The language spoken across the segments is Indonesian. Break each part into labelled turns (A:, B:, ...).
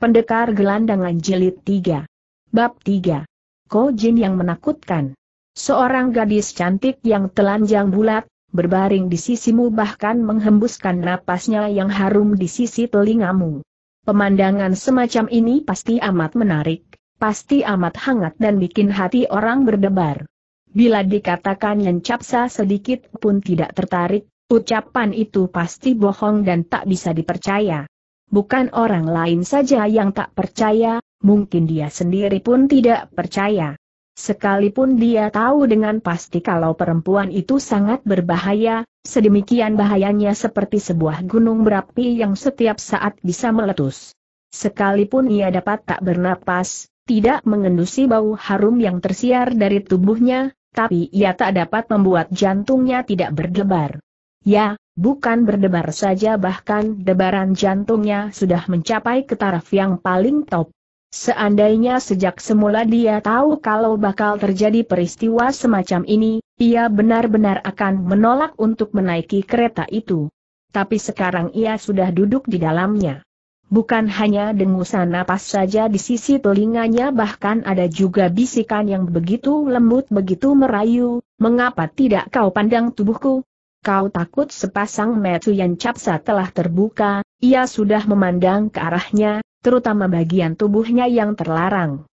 A: Pendekar Gelandangan Jilid 3 Bab 3 Ko Jin yang menakutkan Seorang gadis cantik yang telanjang bulat, berbaring di sisimu bahkan menghembuskan napasnya yang harum di sisi telingamu. Pemandangan semacam ini pasti amat menarik, pasti amat hangat dan bikin hati orang berdebar. Bila dikatakan yang capsa sedikit pun tidak tertarik, ucapan itu pasti bohong dan tak bisa dipercaya bukan orang lain saja yang tak percaya, mungkin dia sendiri pun tidak percaya. Sekalipun dia tahu dengan pasti kalau perempuan itu sangat berbahaya, sedemikian bahayanya seperti sebuah gunung berapi yang setiap saat bisa meletus. Sekalipun ia dapat tak bernapas, tidak mengendusi bau harum yang tersiar dari tubuhnya, tapi ia tak dapat membuat jantungnya tidak berdebar. Ya, bukan berdebar saja bahkan debaran jantungnya sudah mencapai ke taraf yang paling top. Seandainya sejak semula dia tahu kalau bakal terjadi peristiwa semacam ini, ia benar-benar akan menolak untuk menaiki kereta itu. Tapi sekarang ia sudah duduk di dalamnya. Bukan hanya dengusan napas saja di sisi telinganya bahkan ada juga bisikan yang begitu lembut begitu merayu, mengapa tidak kau pandang tubuhku, Kau takut sepasang metu yang capsa telah terbuka, ia sudah memandang ke arahnya, terutama bagian tubuhnya yang terlarang.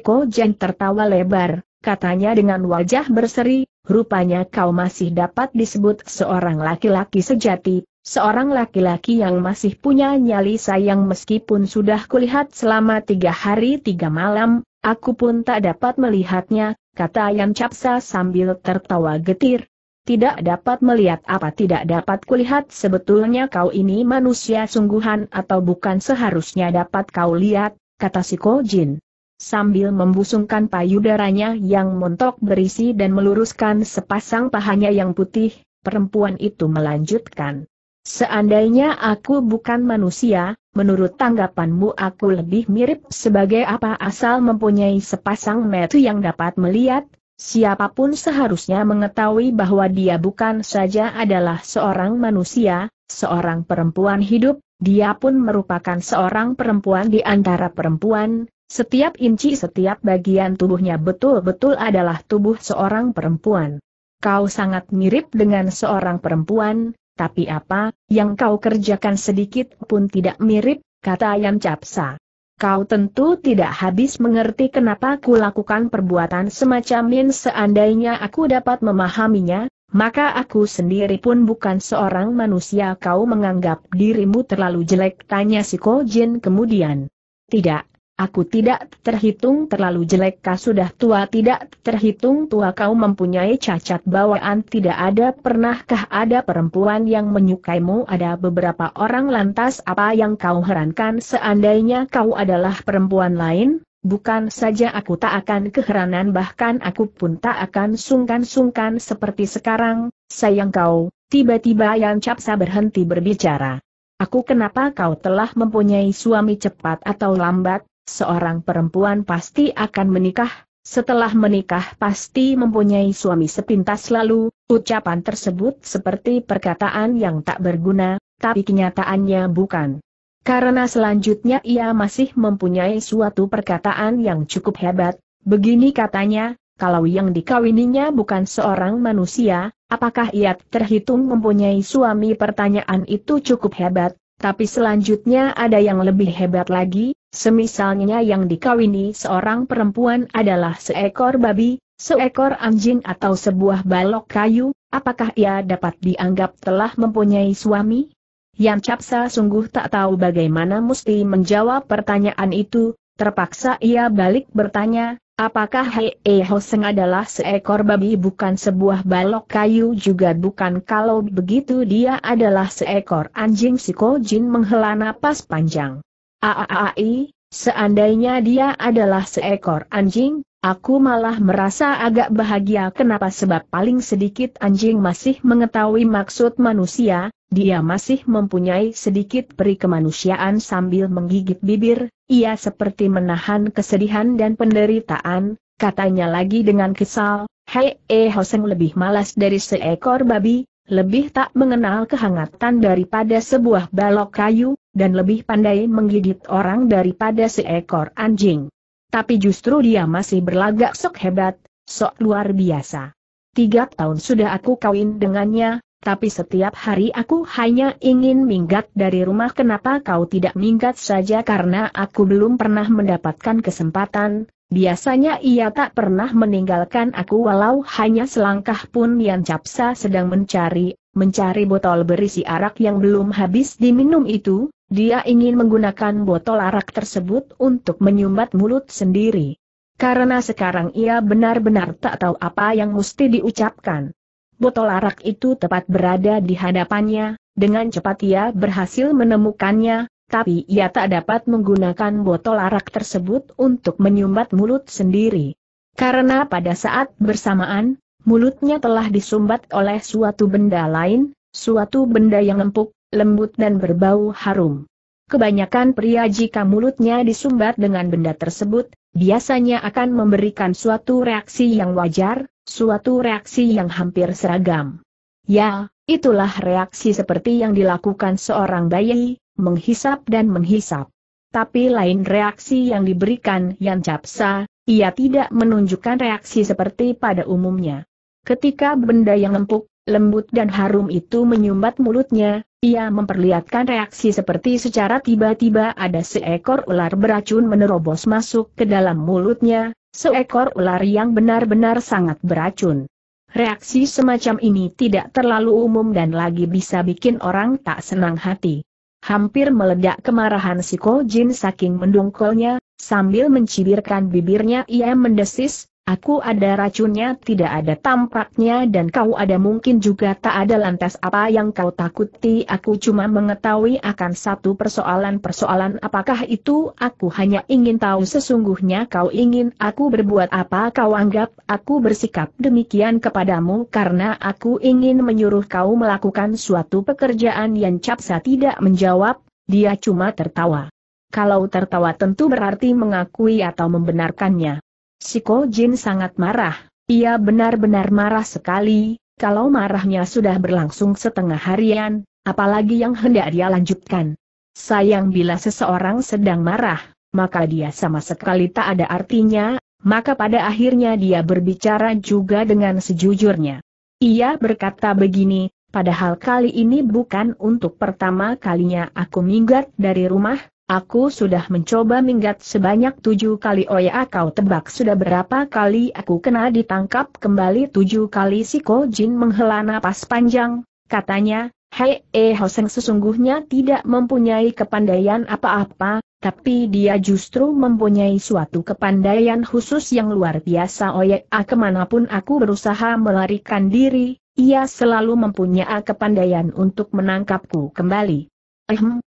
A: Ko Jen tertawa lebar, katanya dengan wajah berseri, rupanya kau masih dapat disebut seorang laki-laki sejati, seorang laki-laki yang masih punya nyali sayang meskipun sudah kulihat selama tiga hari tiga malam, aku pun tak dapat melihatnya, kata Yan Capsa sambil tertawa getir, tidak dapat melihat apa tidak dapat kulihat sebetulnya kau ini manusia sungguhan atau bukan seharusnya dapat kau lihat, kata si Kojin. Sambil membusungkan payudaranya yang montok berisi dan meluruskan sepasang pahanya yang putih, perempuan itu melanjutkan. Seandainya aku bukan manusia, menurut tanggapanmu aku lebih mirip sebagai apa asal mempunyai sepasang metu yang dapat melihat, Siapapun seharusnya mengetahui bahwa dia bukan saja adalah seorang manusia, seorang perempuan hidup, dia pun merupakan seorang perempuan di antara perempuan, setiap inci setiap bagian tubuhnya betul-betul adalah tubuh seorang perempuan. Kau sangat mirip dengan seorang perempuan, tapi apa, yang kau kerjakan sedikit pun tidak mirip, kata Yan Capsa. Kau tentu tidak habis mengerti kenapa ku lakukan perbuatan semacam min seandainya aku dapat memahaminya, maka aku sendiri pun bukan seorang manusia kau menganggap dirimu terlalu jelek tanya si Ko Jin kemudian. Tidak, Aku tidak terhitung terlalu jelek kau sudah tua tidak terhitung tua kau mempunyai cacat bawaan tidak ada pernahkah ada perempuan yang menyukaimu ada beberapa orang lantas apa yang kau herankan seandainya kau adalah perempuan lain? Bukan saja aku tak akan keheranan bahkan aku pun tak akan sungkan-sungkan seperti sekarang, sayang kau, tiba-tiba Yang Capsa berhenti berbicara. Aku kenapa kau telah mempunyai suami cepat atau lambat, Seorang perempuan pasti akan menikah, setelah menikah pasti mempunyai suami sepintas lalu, ucapan tersebut seperti perkataan yang tak berguna, tapi kenyataannya bukan. Karena selanjutnya ia masih mempunyai suatu perkataan yang cukup hebat, begini katanya, kalau yang dikawininya bukan seorang manusia, apakah ia terhitung mempunyai suami pertanyaan itu cukup hebat, tapi selanjutnya ada yang lebih hebat lagi, Semisalnya yang dikawini seorang perempuan adalah seekor babi, seekor anjing atau sebuah balok kayu, apakah ia dapat dianggap telah mempunyai suami? Yang Capsa sungguh tak tahu bagaimana mesti menjawab pertanyaan itu, terpaksa ia balik bertanya, apakah Hei e Hoseng adalah seekor babi bukan sebuah balok kayu juga bukan kalau begitu dia adalah seekor anjing si Ko Jin menghela napas panjang. Aaai, seandainya dia adalah seekor anjing, Aku malah merasa agak bahagia kenapa sebab paling sedikit anjing masih mengetahui maksud manusia, dia masih mempunyai sedikit peri kemanusiaan sambil menggigit bibir, ia seperti menahan kesedihan dan penderitaan, katanya lagi dengan kesal, Hei eh Hoseng lebih malas dari seekor babi, lebih tak mengenal kehangatan daripada sebuah balok kayu, dan lebih pandai menggigit orang daripada seekor anjing. Tapi justru dia masih berlagak sok hebat, sok luar biasa. Tiga tahun sudah aku kawin dengannya, tapi setiap hari aku hanya ingin minggat dari rumah kenapa kau tidak minggat saja karena aku belum pernah mendapatkan kesempatan, biasanya ia tak pernah meninggalkan aku walau hanya selangkah pun yang capsa sedang mencari mencari botol berisi arak yang belum habis diminum itu, dia ingin menggunakan botol arak tersebut untuk menyumbat mulut sendiri. Karena sekarang ia benar-benar tak tahu apa yang mesti diucapkan. Botol arak itu tepat berada di hadapannya, dengan cepat ia berhasil menemukannya, tapi ia tak dapat menggunakan botol arak tersebut untuk menyumbat mulut sendiri. Karena pada saat bersamaan, mulutnya telah disumbat oleh suatu benda lain, suatu benda yang empuk, lembut dan berbau harum. Kebanyakan pria jika mulutnya disumbat dengan benda tersebut, biasanya akan memberikan suatu reaksi yang wajar, suatu reaksi yang hampir seragam. Ya, itulah reaksi seperti yang dilakukan seorang bayi, menghisap dan menghisap. Tapi lain reaksi yang diberikan yang capsa, ia tidak menunjukkan reaksi seperti pada umumnya. Ketika benda yang empuk, lembut dan harum itu menyumbat mulutnya, ia memperlihatkan reaksi seperti secara tiba-tiba ada seekor ular beracun menerobos masuk ke dalam mulutnya, seekor ular yang benar-benar sangat beracun. Reaksi semacam ini tidak terlalu umum dan lagi bisa bikin orang tak senang hati. Hampir meledak kemarahan si Ko Jin saking mendongkolnya, sambil mencibirkan bibirnya ia mendesis, Aku ada racunnya tidak ada tampaknya dan kau ada mungkin juga tak ada lantas apa yang kau takuti aku cuma mengetahui akan satu persoalan-persoalan apakah itu aku hanya ingin tahu sesungguhnya kau ingin aku berbuat apa kau anggap aku bersikap demikian kepadamu karena aku ingin menyuruh kau melakukan suatu pekerjaan yang capsa tidak menjawab, dia cuma tertawa. Kalau tertawa tentu berarti mengakui atau membenarkannya. Siko Jin sangat marah, ia benar-benar marah sekali, kalau marahnya sudah berlangsung setengah harian, apalagi yang hendak dia lanjutkan. Sayang bila seseorang sedang marah, maka dia sama sekali tak ada artinya, maka pada akhirnya dia berbicara juga dengan sejujurnya. Ia berkata begini, padahal kali ini bukan untuk pertama kalinya aku minggat dari rumah, Aku sudah mencoba minggat sebanyak tujuh kali oh ya, kau tebak sudah berapa kali aku kena ditangkap kembali tujuh kali si Ko Jin menghela napas panjang, katanya, Hei E eh Hoseng sesungguhnya tidak mempunyai kepandaian apa-apa, tapi dia justru mempunyai suatu kepandaian khusus yang luar biasa Oya. Oh A ah, kemanapun aku berusaha melarikan diri, ia selalu mempunyai kepandaian untuk menangkapku kembali.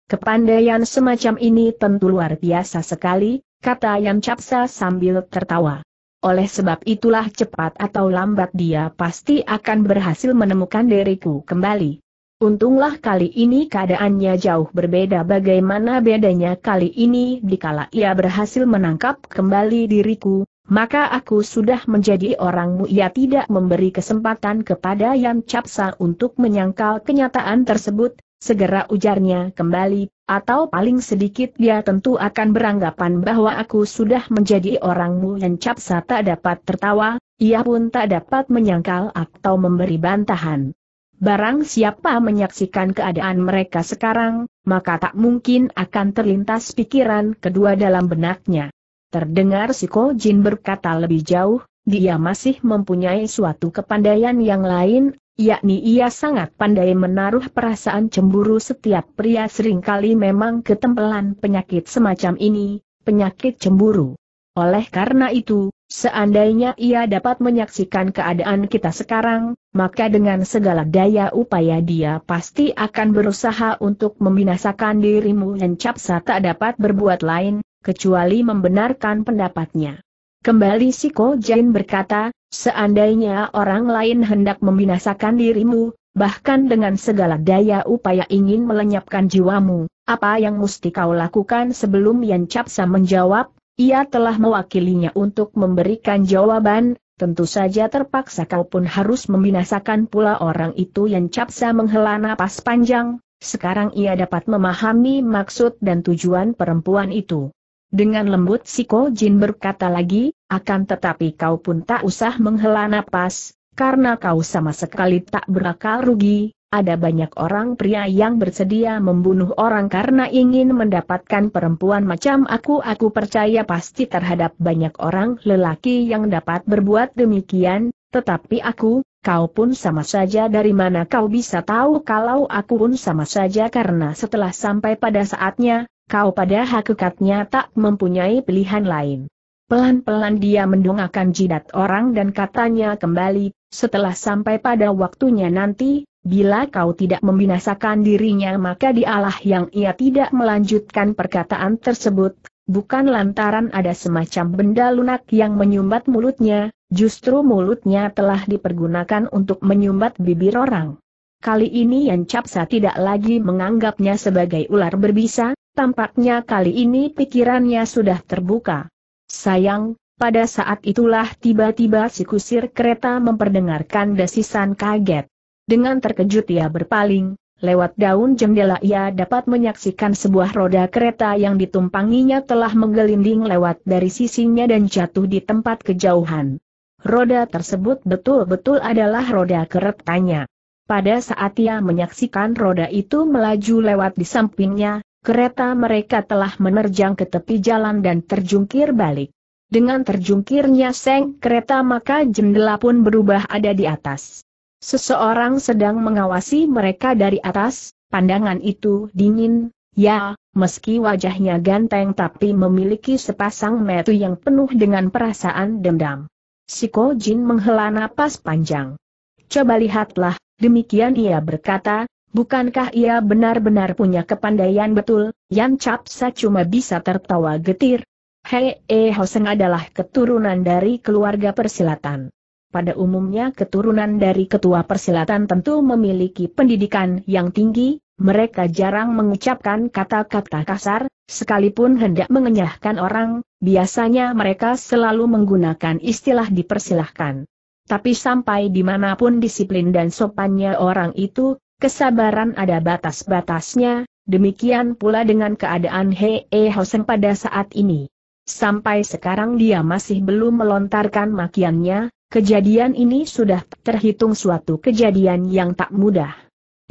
A: Kepandaian semacam ini tentu luar biasa sekali, kata Yan Capsa sambil tertawa. Oleh sebab itulah cepat atau lambat dia pasti akan berhasil menemukan diriku kembali. Untunglah kali ini keadaannya jauh berbeda bagaimana bedanya kali ini dikala ia berhasil menangkap kembali diriku, maka aku sudah menjadi orangmu ia tidak memberi kesempatan kepada Yan Capsa untuk menyangkal kenyataan tersebut, Segera ujarnya kembali, atau paling sedikit dia tentu akan beranggapan bahwa aku sudah menjadi orangmu yang capsa tak dapat tertawa, ia pun tak dapat menyangkal atau memberi bantahan. Barang siapa menyaksikan keadaan mereka sekarang, maka tak mungkin akan terlintas pikiran kedua dalam benaknya. Terdengar si Ko Jin berkata lebih jauh, dia masih mempunyai suatu kepandaian yang lain, yakni ia sangat pandai menaruh perasaan cemburu setiap pria seringkali memang ketempelan penyakit semacam ini, penyakit cemburu. Oleh karena itu, seandainya ia dapat menyaksikan keadaan kita sekarang, maka dengan segala daya upaya dia pasti akan berusaha untuk membinasakan dirimu dan capsa tak dapat berbuat lain, kecuali membenarkan pendapatnya. Kembali si Ko Jin berkata, Seandainya orang lain hendak membinasakan dirimu, bahkan dengan segala daya upaya ingin melenyapkan jiwamu, apa yang mesti kau lakukan sebelum Yan Capsa menjawab, ia telah mewakilinya untuk memberikan jawaban, tentu saja terpaksa kau pun harus membinasakan pula orang itu Yan Capsa menghela napas panjang, sekarang ia dapat memahami maksud dan tujuan perempuan itu. Dengan lembut Siko Jin berkata lagi, akan tetapi kau pun tak usah menghela nafas, karena kau sama sekali tak berakal rugi, ada banyak orang pria yang bersedia membunuh orang karena ingin mendapatkan perempuan macam aku. Aku percaya pasti terhadap banyak orang lelaki yang dapat berbuat demikian, tetapi aku, kau pun sama saja dari mana kau bisa tahu kalau aku pun sama saja karena setelah sampai pada saatnya, Kau pada hakikatnya tak mempunyai pilihan lain. Pelan-pelan dia mendongakkan jidat orang dan katanya kembali, setelah sampai pada waktunya nanti, bila kau tidak membinasakan dirinya maka dialah yang ia tidak melanjutkan perkataan tersebut, bukan lantaran ada semacam benda lunak yang menyumbat mulutnya, justru mulutnya telah dipergunakan untuk menyumbat bibir orang. Kali ini Yan Capsa tidak lagi menganggapnya sebagai ular berbisa, Tampaknya kali ini pikirannya sudah terbuka. Sayang, pada saat itulah tiba-tiba si kusir kereta memperdengarkan desisan kaget. Dengan terkejut ia berpaling, lewat daun jendela ia dapat menyaksikan sebuah roda kereta yang ditumpanginya telah menggelinding lewat dari sisinya dan jatuh di tempat kejauhan. Roda tersebut betul-betul adalah roda keretanya. Pada saat ia menyaksikan roda itu melaju lewat di sampingnya, kereta mereka telah menerjang ke tepi jalan dan terjungkir balik. Dengan terjungkirnya seng kereta maka jendela pun berubah ada di atas. Seseorang sedang mengawasi mereka dari atas, pandangan itu dingin, ya, meski wajahnya ganteng tapi memiliki sepasang metu yang penuh dengan perasaan dendam. Si Ko Jin menghela napas panjang. Coba lihatlah, demikian ia berkata, Bukankah ia benar-benar punya kepandaian betul? Yan Capsa cuma bisa tertawa getir. Hei E Hoseng adalah keturunan dari keluarga persilatan. Pada umumnya keturunan dari ketua persilatan tentu memiliki pendidikan yang tinggi, mereka jarang mengucapkan kata-kata kasar, sekalipun hendak mengenyahkan orang, biasanya mereka selalu menggunakan istilah dipersilahkan. Tapi sampai dimanapun disiplin dan sopannya orang itu, Kesabaran ada batas-batasnya, demikian pula dengan keadaan Hei -he e pada saat ini. Sampai sekarang dia masih belum melontarkan makiannya, kejadian ini sudah terhitung suatu kejadian yang tak mudah.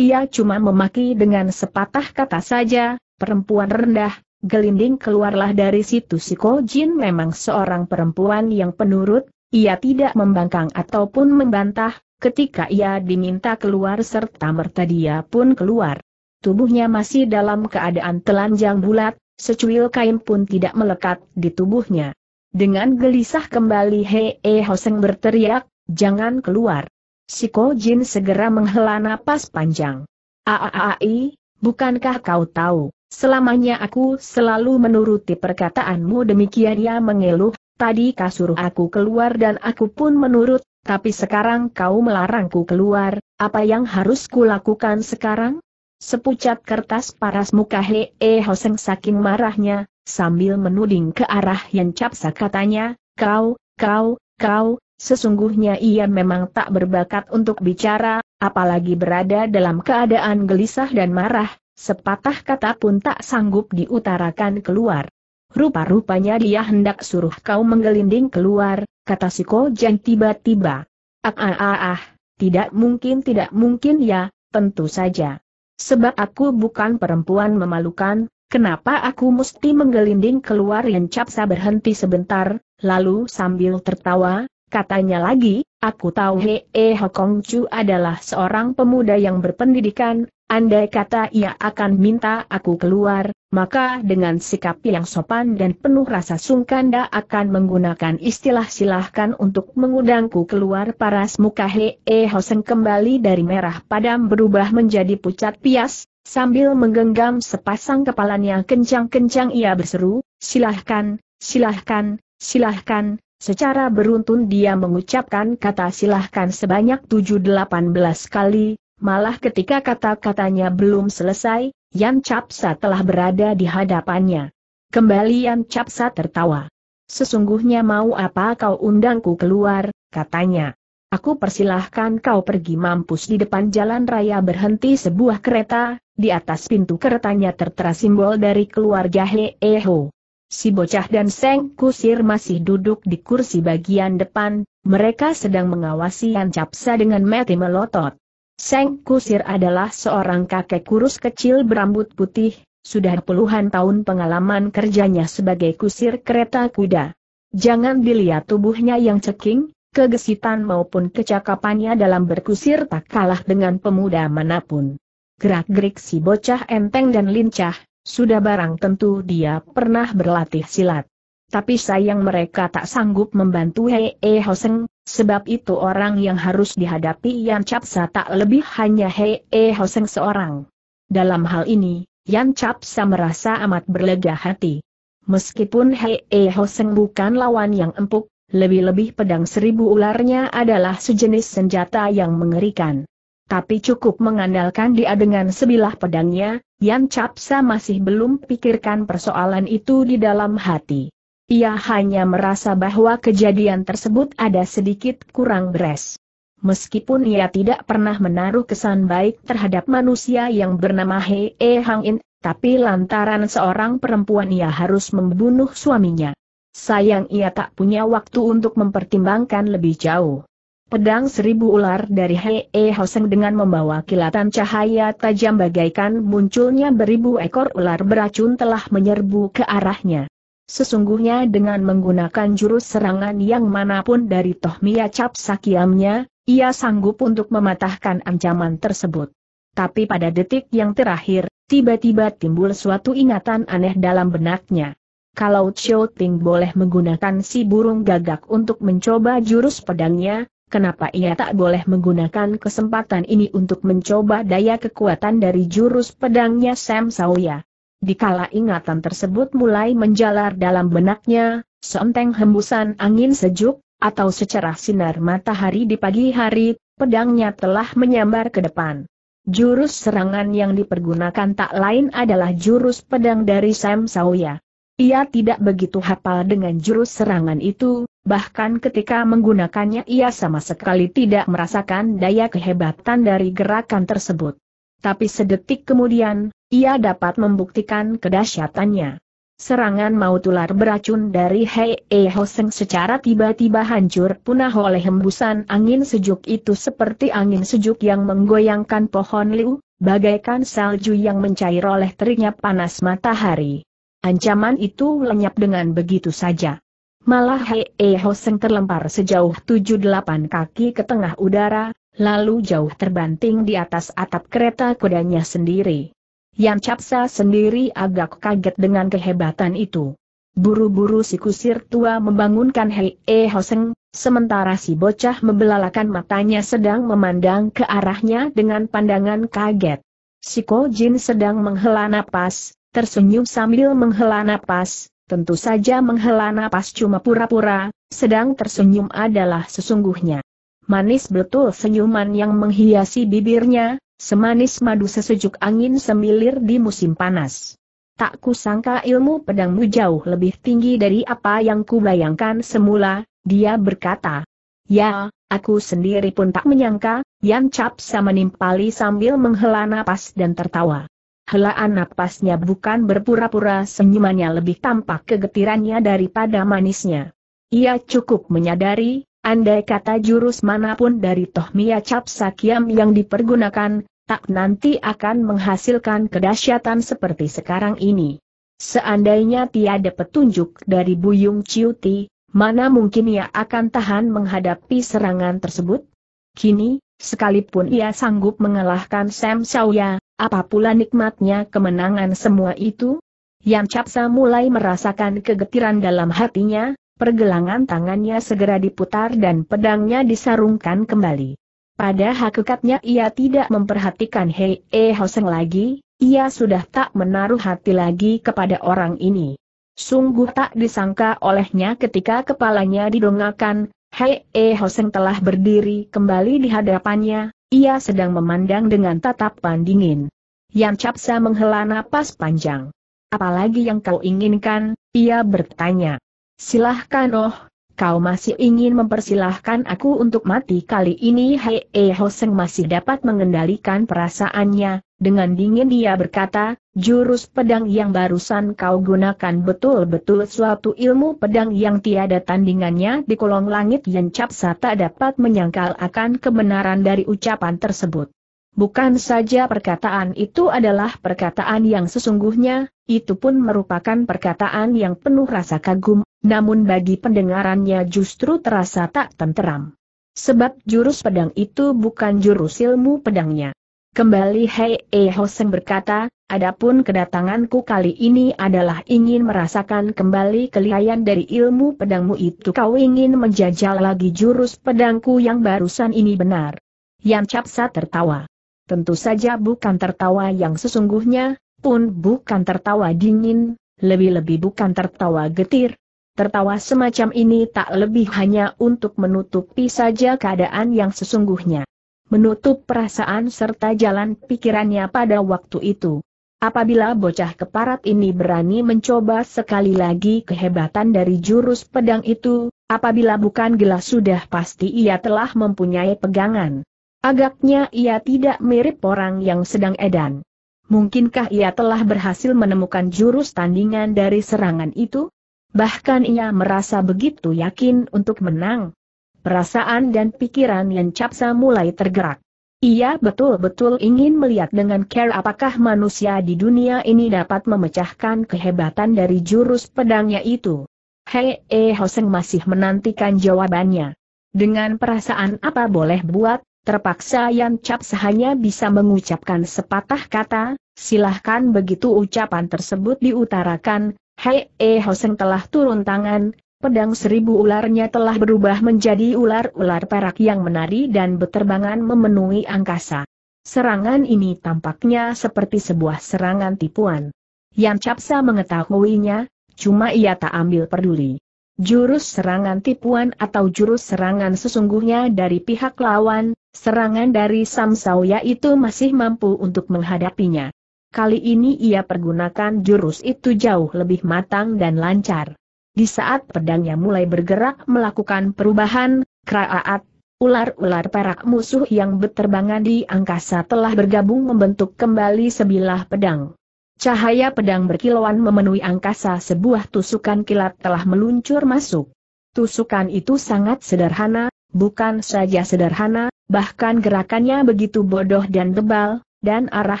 A: Ia cuma memaki dengan sepatah kata saja, perempuan rendah, gelinding keluarlah dari situ si Jin memang seorang perempuan yang penurut, ia tidak membangkang ataupun membantah, Ketika ia diminta keluar serta merta dia pun keluar. Tubuhnya masih dalam keadaan telanjang bulat, secuil kain pun tidak melekat di tubuhnya. Dengan gelisah kembali He Hosing e Hoseng berteriak, jangan keluar. Si Ko Jin segera menghela napas panjang. Aaai, bukankah kau tahu, selamanya aku selalu menuruti perkataanmu demikian ia mengeluh, tadi kasur aku keluar dan aku pun menurut, tapi sekarang kau melarangku keluar, apa yang harus kulakukan sekarang? Sepucat kertas paras muka E Hoseng saking marahnya, sambil menuding ke arah yang capsa katanya, kau, kau, kau, sesungguhnya ia memang tak berbakat untuk bicara, apalagi berada dalam keadaan gelisah dan marah, sepatah kata pun tak sanggup diutarakan keluar. Rupa-rupanya dia hendak suruh kau menggelinding keluar, kata si Kojang tiba-tiba. Ah, ah ah ah, tidak mungkin tidak mungkin ya, tentu saja. Sebab aku bukan perempuan memalukan, kenapa aku mesti menggelinding keluar yang capsa berhenti sebentar, lalu sambil tertawa, katanya lagi, aku tahu Hee He eh, Kong Chu adalah seorang pemuda yang berpendidikan, Andai kata ia akan minta aku keluar, maka dengan sikap yang sopan dan penuh rasa sungkan, sungkanda akan menggunakan istilah silahkan untuk mengundangku keluar paras muka Hee Hoseng kembali dari merah padam berubah menjadi pucat pias, sambil menggenggam sepasang kepalanya kencang-kencang ia berseru, silahkan, silahkan, silahkan, Secara beruntun dia mengucapkan kata silahkan sebanyak 7-18 kali, Malah ketika kata-katanya belum selesai, Yan Capsa telah berada di hadapannya. Kembali Yan Capsa tertawa. Sesungguhnya mau apa kau undangku keluar, katanya. Aku persilahkan kau pergi mampus di depan jalan raya berhenti sebuah kereta, di atas pintu keretanya tertera simbol dari keluarga Heeho. Si bocah dan Seng Kusir masih duduk di kursi bagian depan, mereka sedang mengawasi Yan Capsa dengan mati melotot. Seng Kusir adalah seorang kakek kurus kecil berambut putih, sudah puluhan tahun pengalaman kerjanya sebagai kusir kereta kuda. Jangan dilihat tubuhnya yang ceking, kegesitan maupun kecakapannya dalam berkusir tak kalah dengan pemuda manapun. Gerak-gerik si bocah enteng dan lincah, sudah barang tentu dia pernah berlatih silat. Tapi sayang mereka tak sanggup membantu Hei Hoseng, Sebab itu orang yang harus dihadapi Yan Capsa tak lebih hanya Hei E Hoseng seorang. Dalam hal ini, Yan Capsa merasa amat berlega hati. Meskipun Hei E Hoseng bukan lawan yang empuk, lebih-lebih pedang seribu ularnya adalah sejenis senjata yang mengerikan. Tapi cukup mengandalkan dia dengan sebilah pedangnya, Yan Capsa masih belum pikirkan persoalan itu di dalam hati. Ia hanya merasa bahwa kejadian tersebut ada sedikit kurang beres. Meskipun ia tidak pernah menaruh kesan baik terhadap manusia yang bernama Hei e Hang In, tapi lantaran seorang perempuan ia harus membunuh suaminya. Sayang ia tak punya waktu untuk mempertimbangkan lebih jauh. Pedang seribu ular dari Hei e Hoseng dengan membawa kilatan cahaya tajam bagaikan munculnya beribu ekor ular beracun telah menyerbu ke arahnya. Sesungguhnya dengan menggunakan jurus serangan yang manapun dari Tohmiya Cap Sakiamnya, ia sanggup untuk mematahkan ancaman tersebut. Tapi pada detik yang terakhir, tiba-tiba timbul suatu ingatan aneh dalam benaknya. Kalau Chou Ting boleh menggunakan si burung gagak untuk mencoba jurus pedangnya, kenapa ia tak boleh menggunakan kesempatan ini untuk mencoba daya kekuatan dari jurus pedangnya Sam Sawya? Dikala ingatan tersebut mulai menjalar dalam benaknya, seenteng hembusan angin sejuk, atau secerah sinar matahari di pagi hari, pedangnya telah menyambar ke depan. Jurus serangan yang dipergunakan tak lain adalah jurus pedang dari Sam Sawya. Ia tidak begitu hafal dengan jurus serangan itu, Bahkan ketika menggunakannya ia sama sekali tidak merasakan daya kehebatan dari gerakan tersebut. Tapi sedetik kemudian, ia dapat membuktikan kedahsyatannya. Serangan maut ular beracun dari Hei E Hoseng secara tiba-tiba hancur punah oleh hembusan angin sejuk itu seperti angin sejuk yang menggoyangkan pohon liu, bagaikan salju yang mencair oleh teriknya panas matahari. Ancaman itu lenyap dengan begitu saja. Malah Hei E Hoseng terlempar sejauh 7-8 kaki ke tengah udara, lalu jauh terbanting di atas atap kereta kudanya sendiri. Yang Capsa sendiri agak kaget dengan kehebatan itu. Buru-buru si kusir tua membangunkan Hei E Hoseng, sementara si bocah membelalakan matanya sedang memandang ke arahnya dengan pandangan kaget. Si Ko Jin sedang menghela napas, tersenyum sambil menghela napas, tentu saja menghela napas cuma pura-pura, sedang tersenyum adalah sesungguhnya. Manis betul senyuman yang menghiasi bibirnya, semanis madu sesejuk angin semilir di musim panas. Tak kusangka ilmu pedangmu jauh lebih tinggi dari apa yang kubayangkan semula, dia berkata. Ya, aku sendiri pun tak menyangka, Yan Cap sama nimpali sambil menghela napas dan tertawa. Helaan napasnya bukan berpura-pura senyumannya lebih tampak kegetirannya daripada manisnya. Ia cukup menyadari Andai kata jurus manapun dari Tohmiya Cap Sakyam yang dipergunakan, tak nanti akan menghasilkan kedahsyatan seperti sekarang ini. Seandainya tiada petunjuk dari Buyung Ciuti, mana mungkin ia akan tahan menghadapi serangan tersebut? Kini, sekalipun ia sanggup mengalahkan Sam Shauya, apa pula nikmatnya kemenangan semua itu? Yang Capsa mulai merasakan kegetiran dalam hatinya, Pergelangan tangannya segera diputar dan pedangnya disarungkan kembali. Pada hakikatnya ia tidak memperhatikan Hei E Hoseng lagi, ia sudah tak menaruh hati lagi kepada orang ini. Sungguh tak disangka olehnya ketika kepalanya didongakan, Hei E Hoseng telah berdiri kembali di hadapannya, ia sedang memandang dengan tatapan dingin. Yang Capsa menghela napas panjang. Apalagi yang kau inginkan, ia bertanya. Silahkan oh, kau masih ingin mempersilahkan aku untuk mati kali ini Hei e eh, Hoseng masih dapat mengendalikan perasaannya, dengan dingin dia berkata, jurus pedang yang barusan kau gunakan betul-betul suatu ilmu pedang yang tiada tandingannya di kolong langit yang Capsa tak dapat menyangkal akan kebenaran dari ucapan tersebut. Bukan saja perkataan itu adalah perkataan yang sesungguhnya, itu pun merupakan perkataan yang penuh rasa kagum, namun bagi pendengarannya justru terasa tak tenteram. Sebab jurus pedang itu bukan jurus ilmu pedangnya. Kembali Hei E Hoseng berkata, adapun kedatanganku kali ini adalah ingin merasakan kembali kelihayan dari ilmu pedangmu itu kau ingin menjajal lagi jurus pedangku yang barusan ini benar. Yan Capsa tertawa tentu saja bukan tertawa yang sesungguhnya, pun bukan tertawa dingin, lebih-lebih bukan tertawa getir. Tertawa semacam ini tak lebih hanya untuk menutupi saja keadaan yang sesungguhnya. Menutup perasaan serta jalan pikirannya pada waktu itu. Apabila bocah keparat ini berani mencoba sekali lagi kehebatan dari jurus pedang itu, apabila bukan gelas sudah pasti ia telah mempunyai pegangan. Agaknya ia tidak mirip orang yang sedang edan. Mungkinkah ia telah berhasil menemukan jurus tandingan dari serangan itu? Bahkan ia merasa begitu yakin untuk menang. Perasaan dan pikiran yang capsa mulai tergerak. Ia betul-betul ingin melihat dengan care apakah manusia di dunia ini dapat memecahkan kehebatan dari jurus pedangnya itu. Hei, eh Hoseng masih menantikan jawabannya. Dengan perasaan apa boleh buat, Terpaksa Yan Caps hanya bisa mengucapkan sepatah kata, silahkan begitu ucapan tersebut diutarakan, Hei E eh Hoseng telah turun tangan, pedang seribu ularnya telah berubah menjadi ular-ular perak yang menari dan beterbangan memenuhi angkasa. Serangan ini tampaknya seperti sebuah serangan tipuan. Yan Capsa mengetahuinya, cuma ia tak ambil peduli. Jurus serangan tipuan atau jurus serangan sesungguhnya dari pihak lawan, Serangan dari Samsauya itu masih mampu untuk menghadapinya. Kali ini ia pergunakan jurus itu jauh lebih matang dan lancar. Di saat pedangnya mulai bergerak melakukan perubahan, kraaat, ular-ular perak musuh yang berterbangan di angkasa telah bergabung membentuk kembali sebilah pedang. Cahaya pedang berkilauan memenuhi angkasa sebuah tusukan kilat telah meluncur masuk. Tusukan itu sangat sederhana, bukan saja sederhana, Bahkan gerakannya begitu bodoh dan tebal, dan arah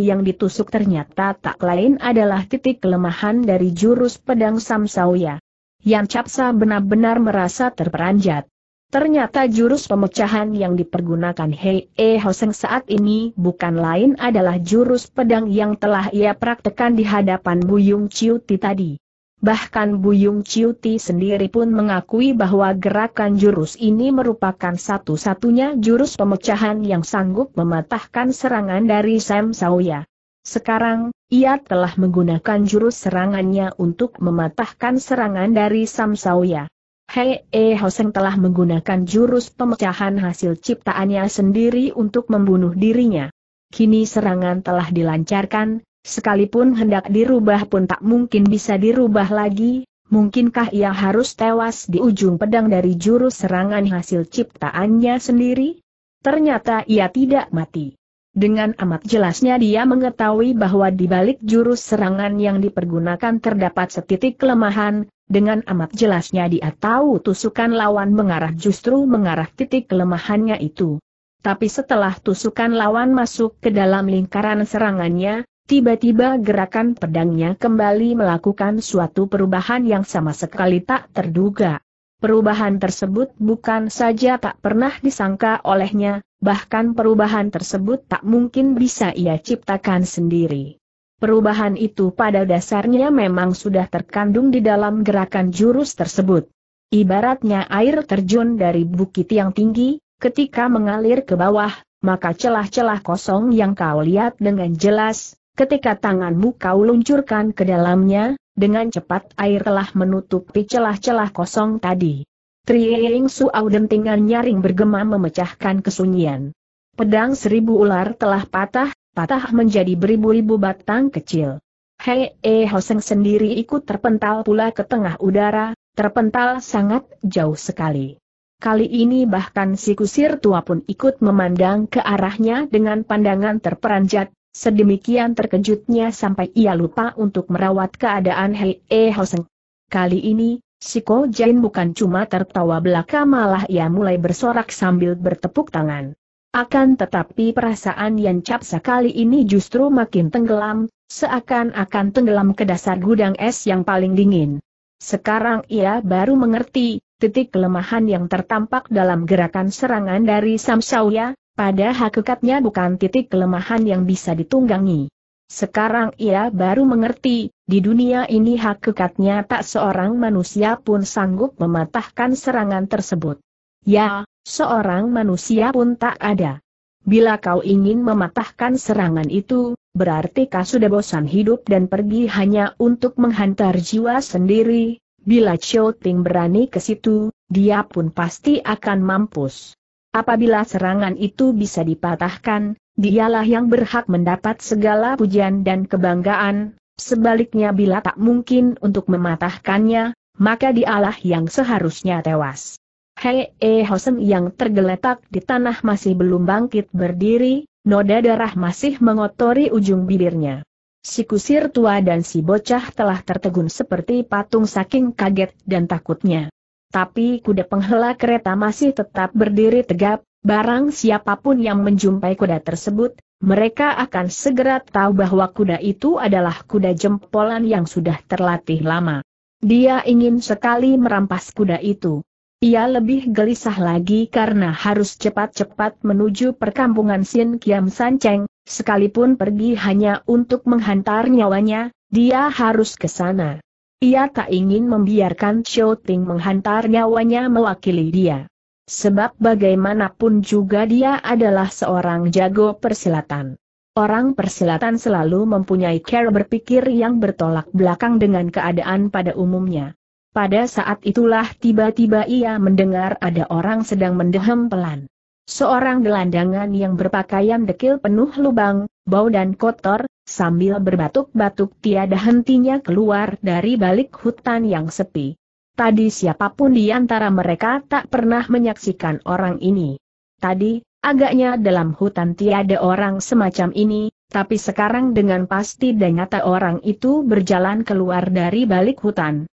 A: yang ditusuk ternyata tak lain adalah titik kelemahan dari jurus pedang Samsauya. Yang Capsa benar-benar merasa terperanjat. Ternyata jurus pemecahan yang dipergunakan Hei E Hoseng saat ini bukan lain adalah jurus pedang yang telah ia praktekan di hadapan Buyung Ti tadi. Bahkan Buyung Ciuti sendiri pun mengakui bahwa gerakan jurus ini merupakan satu-satunya jurus pemecahan yang sanggup mematahkan serangan dari Sam Sauya. Sekarang, ia telah menggunakan jurus serangannya untuk mematahkan serangan dari Sam Sauya. Hei E Hoseng telah menggunakan jurus pemecahan hasil ciptaannya sendiri untuk membunuh dirinya. Kini serangan telah dilancarkan, Sekalipun hendak dirubah pun tak mungkin bisa dirubah lagi, mungkinkah ia harus tewas di ujung pedang dari jurus serangan hasil ciptaannya sendiri? Ternyata ia tidak mati. Dengan amat jelasnya dia mengetahui bahwa di balik jurus serangan yang dipergunakan terdapat setitik kelemahan, dengan amat jelasnya dia tahu tusukan lawan mengarah justru mengarah titik kelemahannya itu. Tapi setelah tusukan lawan masuk ke dalam lingkaran serangannya, Tiba-tiba gerakan pedangnya kembali melakukan suatu perubahan yang sama sekali tak terduga. Perubahan tersebut bukan saja tak pernah disangka olehnya, bahkan perubahan tersebut tak mungkin bisa ia ciptakan sendiri. Perubahan itu pada dasarnya memang sudah terkandung di dalam gerakan jurus tersebut. Ibaratnya air terjun dari bukit yang tinggi, ketika mengalir ke bawah, maka celah-celah kosong yang kau lihat dengan jelas, Ketika tanganmu kau luncurkan ke dalamnya, dengan cepat air telah menutupi celah-celah kosong tadi. Su Suau dentingan nyaring bergema memecahkan kesunyian. Pedang seribu ular telah patah, patah menjadi beribu-ribu batang kecil. Hei E eh, Hoseng sendiri ikut terpental pula ke tengah udara, terpental sangat jauh sekali. Kali ini bahkan si kusir tua pun ikut memandang ke arahnya dengan pandangan terperanjat, Sedemikian terkejutnya sampai ia lupa untuk merawat keadaan Hei E eh Hoseng. Kali ini, Siko Ko Jain bukan cuma tertawa belaka malah ia mulai bersorak sambil bertepuk tangan. Akan tetapi perasaan yang capsa kali ini justru makin tenggelam, seakan-akan tenggelam ke dasar gudang es yang paling dingin. Sekarang ia baru mengerti, titik kelemahan yang tertampak dalam gerakan serangan dari Samsauya, pada hakikatnya bukan titik kelemahan yang bisa ditunggangi. Sekarang ia baru mengerti, di dunia ini hakikatnya tak seorang manusia pun sanggup mematahkan serangan tersebut. Ya, seorang manusia pun tak ada. Bila kau ingin mematahkan serangan itu, berarti kau sudah bosan hidup dan pergi hanya untuk menghantar jiwa sendiri. Bila Chow Ting berani ke situ, dia pun pasti akan mampus. Apabila serangan itu bisa dipatahkan, dialah yang berhak mendapat segala pujian dan kebanggaan, sebaliknya bila tak mungkin untuk mematahkannya, maka dialah yang seharusnya tewas. Hei -e Hosen yang tergeletak di tanah masih belum bangkit berdiri, noda darah masih mengotori ujung bibirnya. Si kusir tua dan si bocah telah tertegun seperti patung saking kaget dan takutnya. Tapi kuda penghela kereta masih tetap berdiri tegap, barang siapapun yang menjumpai kuda tersebut, mereka akan segera tahu bahwa kuda itu adalah kuda jempolan yang sudah terlatih lama. Dia ingin sekali merampas kuda itu. Ia lebih gelisah lagi karena harus cepat-cepat menuju perkampungan Sin Kiam Cheng. sekalipun pergi hanya untuk menghantar nyawanya, dia harus ke sana. Ia tak ingin membiarkan Shouting menghantar nyawanya mewakili dia. Sebab bagaimanapun juga dia adalah seorang jago persilatan. Orang persilatan selalu mempunyai cara berpikir yang bertolak belakang dengan keadaan pada umumnya. Pada saat itulah tiba-tiba ia mendengar ada orang sedang mendehem pelan. Seorang gelandangan yang berpakaian dekil penuh lubang, bau dan kotor, sambil berbatuk-batuk tiada hentinya keluar dari balik hutan yang sepi. Tadi siapapun di antara mereka tak pernah menyaksikan orang ini. Tadi, agaknya dalam hutan tiada orang semacam ini, tapi sekarang dengan pasti dan nyata orang itu berjalan keluar dari balik hutan.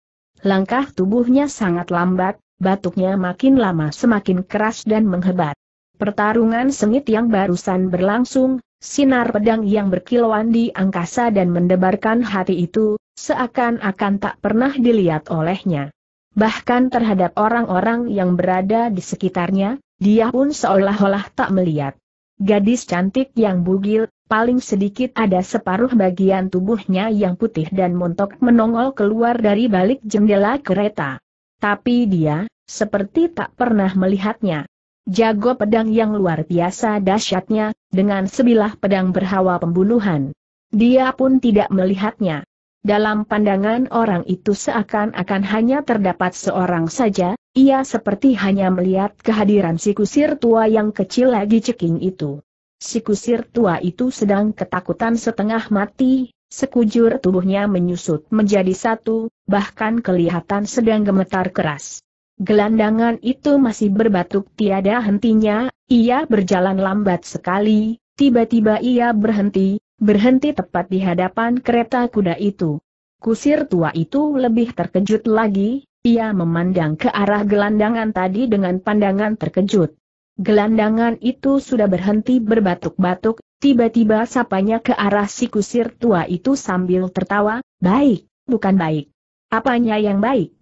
A: Langkah tubuhnya sangat lambat, batuknya makin lama semakin keras dan menghebat. Pertarungan sengit yang barusan berlangsung, sinar pedang yang berkilauan di angkasa dan mendebarkan hati itu, seakan-akan tak pernah dilihat olehnya. Bahkan terhadap orang-orang yang berada di sekitarnya, dia pun seolah-olah tak melihat. Gadis cantik yang bugil, paling sedikit ada separuh bagian tubuhnya yang putih dan montok menongol keluar dari balik jendela kereta. Tapi dia, seperti tak pernah melihatnya. Jago pedang yang luar biasa dahsyatnya, dengan sebilah pedang berhawa pembunuhan. Dia pun tidak melihatnya. Dalam pandangan orang itu seakan-akan hanya terdapat seorang saja, ia seperti hanya melihat kehadiran si kusir tua yang kecil lagi ceking itu. Si kusir tua itu sedang ketakutan setengah mati, sekujur tubuhnya menyusut menjadi satu, bahkan kelihatan sedang gemetar keras. Gelandangan itu masih berbatuk tiada hentinya, ia berjalan lambat sekali, tiba-tiba ia berhenti, berhenti tepat di hadapan kereta kuda itu. Kusir tua itu lebih terkejut lagi, ia memandang ke arah gelandangan tadi dengan pandangan terkejut. Gelandangan itu sudah berhenti berbatuk-batuk, tiba-tiba sapanya ke arah si kusir tua itu sambil tertawa, baik, bukan baik. Apanya yang baik?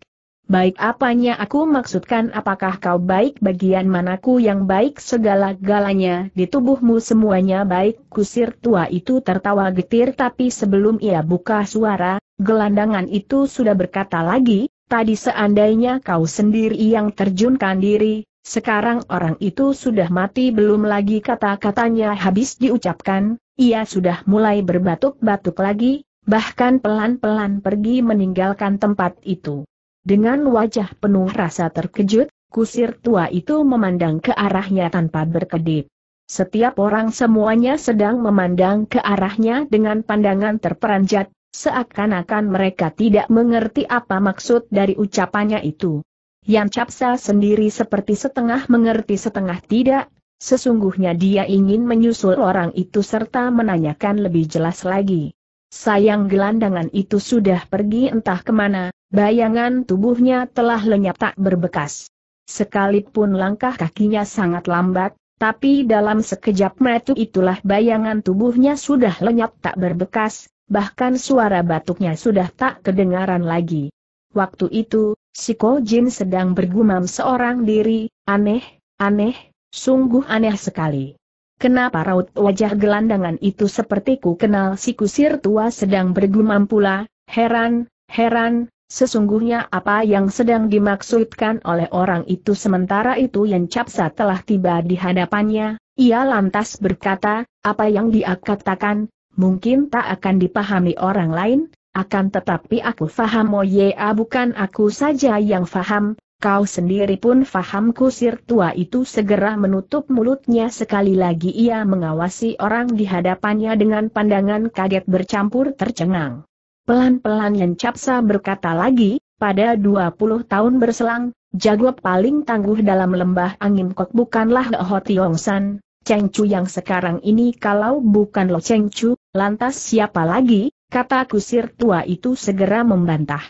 A: Baik apanya aku maksudkan apakah kau baik bagian manaku yang baik segala galanya di tubuhmu semuanya baik kusir tua itu tertawa getir tapi sebelum ia buka suara, gelandangan itu sudah berkata lagi, tadi seandainya kau sendiri yang terjunkan diri, sekarang orang itu sudah mati belum lagi kata-katanya habis diucapkan, ia sudah mulai berbatuk-batuk lagi, bahkan pelan-pelan pergi meninggalkan tempat itu. Dengan wajah penuh rasa terkejut, kusir tua itu memandang ke arahnya tanpa berkedip. Setiap orang semuanya sedang memandang ke arahnya dengan pandangan terperanjat, seakan-akan mereka tidak mengerti apa maksud dari ucapannya itu. Yang Capsa sendiri seperti setengah mengerti setengah tidak, sesungguhnya dia ingin menyusul orang itu serta menanyakan lebih jelas lagi. Sayang gelandangan itu sudah pergi entah kemana, bayangan tubuhnya telah lenyap tak berbekas. Sekalipun langkah kakinya sangat lambat, tapi dalam sekejap mata itulah bayangan tubuhnya sudah lenyap tak berbekas, bahkan suara batuknya sudah tak kedengaran lagi. Waktu itu, si Ko Jin sedang bergumam seorang diri, aneh, aneh, sungguh aneh sekali. Kenapa raut wajah gelandangan itu seperti ku kenal si kusir tua sedang bergumam pula, heran, heran, Sesungguhnya apa yang sedang dimaksudkan oleh orang itu sementara itu yang capsa telah tiba di hadapannya, ia lantas berkata, apa yang dia katakan, mungkin tak akan dipahami orang lain, akan tetapi aku faham oh ya bukan aku saja yang faham, kau sendiri pun faham kusir tua itu segera menutup mulutnya sekali lagi ia mengawasi orang di hadapannya dengan pandangan kaget bercampur tercengang. Pelan-pelan yang Capsa berkata lagi, pada 20 tahun berselang, jago paling tangguh dalam lembah angin kok bukanlah Ho Tiong San, Cheng Chu yang sekarang ini kalau bukan Lo Cheng Chu, lantas siapa lagi, kata kusir tua itu segera membantah.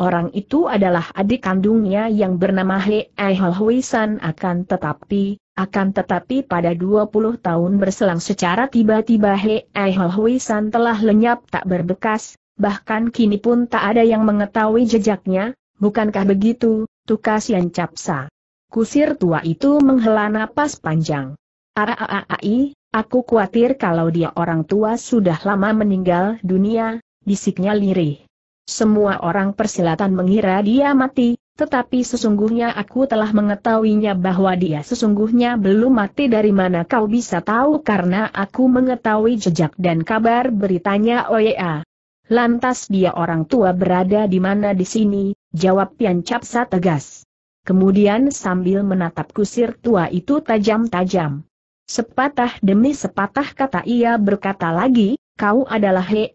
A: Orang itu adalah adik kandungnya yang bernama He Ehel Huisan akan tetapi, akan tetapi pada 20 tahun berselang secara tiba-tiba He Ehel Huisan telah lenyap tak berbekas, bahkan kini pun tak ada yang mengetahui jejaknya, bukankah begitu, Tukas yang Capsa? Kusir tua itu menghela napas panjang. Araaai, aku khawatir kalau dia orang tua sudah lama meninggal dunia, bisiknya lirih. Semua orang persilatan mengira dia mati, tetapi sesungguhnya aku telah mengetahuinya bahwa dia sesungguhnya belum mati dari mana kau bisa tahu karena aku mengetahui jejak dan kabar beritanya OYA. Lantas dia orang tua berada di mana di sini, jawab Pian Capsa tegas. Kemudian sambil menatap kusir tua itu tajam-tajam. Sepatah demi sepatah kata ia berkata lagi, kau adalah Hei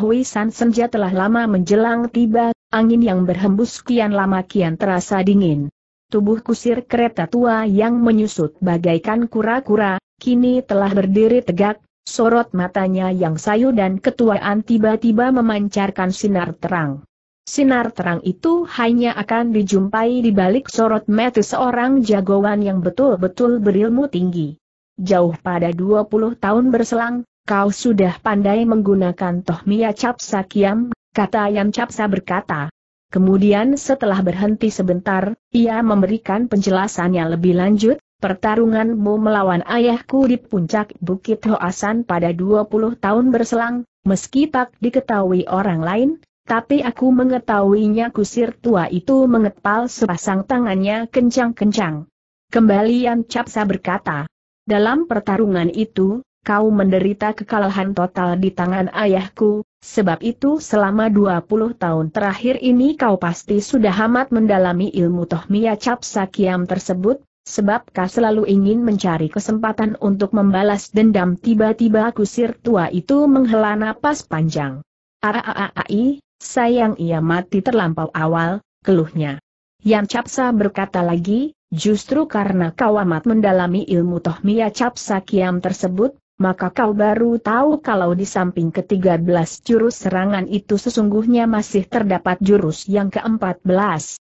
A: Hui San Senja telah lama menjelang tiba, angin yang berhembus kian lama kian terasa dingin. Tubuh kusir kereta tua yang menyusut bagaikan kura-kura, kini telah berdiri tegak, sorot matanya yang sayu dan ketuaan tiba-tiba memancarkan sinar terang. Sinar terang itu hanya akan dijumpai di balik sorot mata seorang jagoan yang betul-betul berilmu tinggi. Jauh pada 20 tahun berselang, kau sudah pandai menggunakan mia capsa kiam, kata Yan Capsa berkata. Kemudian setelah berhenti sebentar, ia memberikan penjelasannya lebih lanjut, pertarunganmu melawan ayahku di puncak Bukit Hoasan pada 20 tahun berselang, meski tak diketahui orang lain, tapi aku mengetahuinya kusir tua itu mengepal sepasang tangannya kencang-kencang. Kembali Yan Capsa berkata, dalam pertarungan itu, kau menderita kekalahan total di tangan ayahku, sebab itu selama 20 tahun terakhir ini kau pasti sudah amat mendalami ilmu Tohmiya Cap tersebut, sebab kau selalu ingin mencari kesempatan untuk membalas dendam tiba-tiba kusir tua itu menghela napas panjang. Araaai, sayang ia mati terlampau awal, keluhnya. Yang Capsa berkata lagi, justru karena kau amat mendalami ilmu Tohmiya Capsa Kiam tersebut, maka kau baru tahu kalau di samping ke-13 jurus serangan itu sesungguhnya masih terdapat jurus yang ke-14,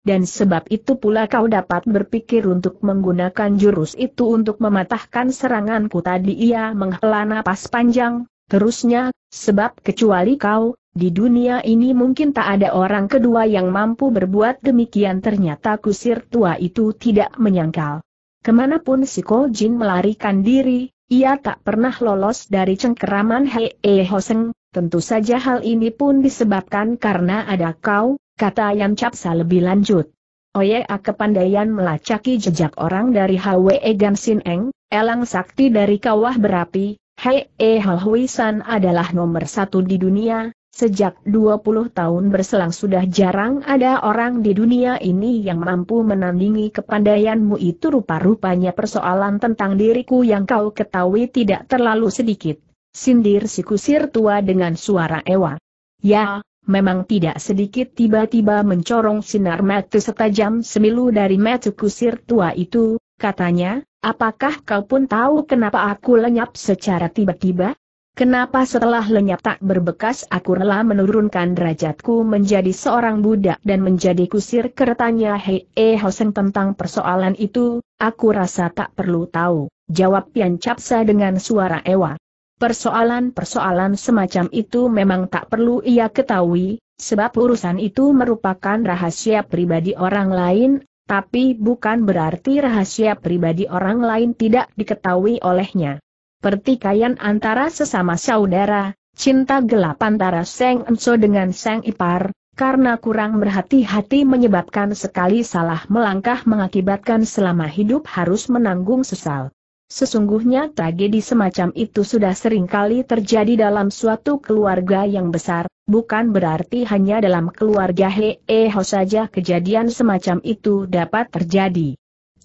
A: dan sebab itu pula kau dapat berpikir untuk menggunakan jurus itu untuk mematahkan seranganku tadi ia menghela napas panjang, terusnya, sebab kecuali kau, di dunia ini mungkin tak ada orang kedua yang mampu berbuat demikian ternyata kusir tua itu tidak menyangkal. Kemanapun si Kojin melarikan diri, ia tak pernah lolos dari cengkeraman Hei e Hoseng, tentu saja hal ini pun disebabkan karena ada kau, kata Yan Capsa lebih lanjut. Oye A kepandaian melacaki jejak orang dari Hwe e Gan Sin Eng, elang sakti dari kawah berapi, Hei E Halhui San adalah nomor satu di dunia, Sejak 20 tahun berselang sudah jarang ada orang di dunia ini yang mampu menandingi kepandaianmu itu rupa-rupanya persoalan tentang diriku yang kau ketahui tidak terlalu sedikit. Sindir si kusir tua dengan suara ewa. Ya, memang tidak sedikit tiba-tiba mencorong sinar mata setajam semilu dari mata kusir tua itu, katanya, apakah kau pun tahu kenapa aku lenyap secara tiba-tiba? Kenapa setelah lenyap tak berbekas aku rela menurunkan derajatku menjadi seorang budak dan menjadi kusir kertanya Hei E eh, Hoseng tentang persoalan itu, aku rasa tak perlu tahu, jawab Pian Capsa dengan suara ewa. Persoalan-persoalan semacam itu memang tak perlu ia ketahui, sebab urusan itu merupakan rahasia pribadi orang lain, tapi bukan berarti rahasia pribadi orang lain tidak diketahui olehnya pertikaian antara sesama saudara, cinta gelap antara Seng Enso dengan Seng Ipar, karena kurang berhati-hati menyebabkan sekali salah melangkah mengakibatkan selama hidup harus menanggung sesal. Sesungguhnya tragedi semacam itu sudah sering kali terjadi dalam suatu keluarga yang besar, bukan berarti hanya dalam keluarga Heo saja kejadian semacam itu dapat terjadi.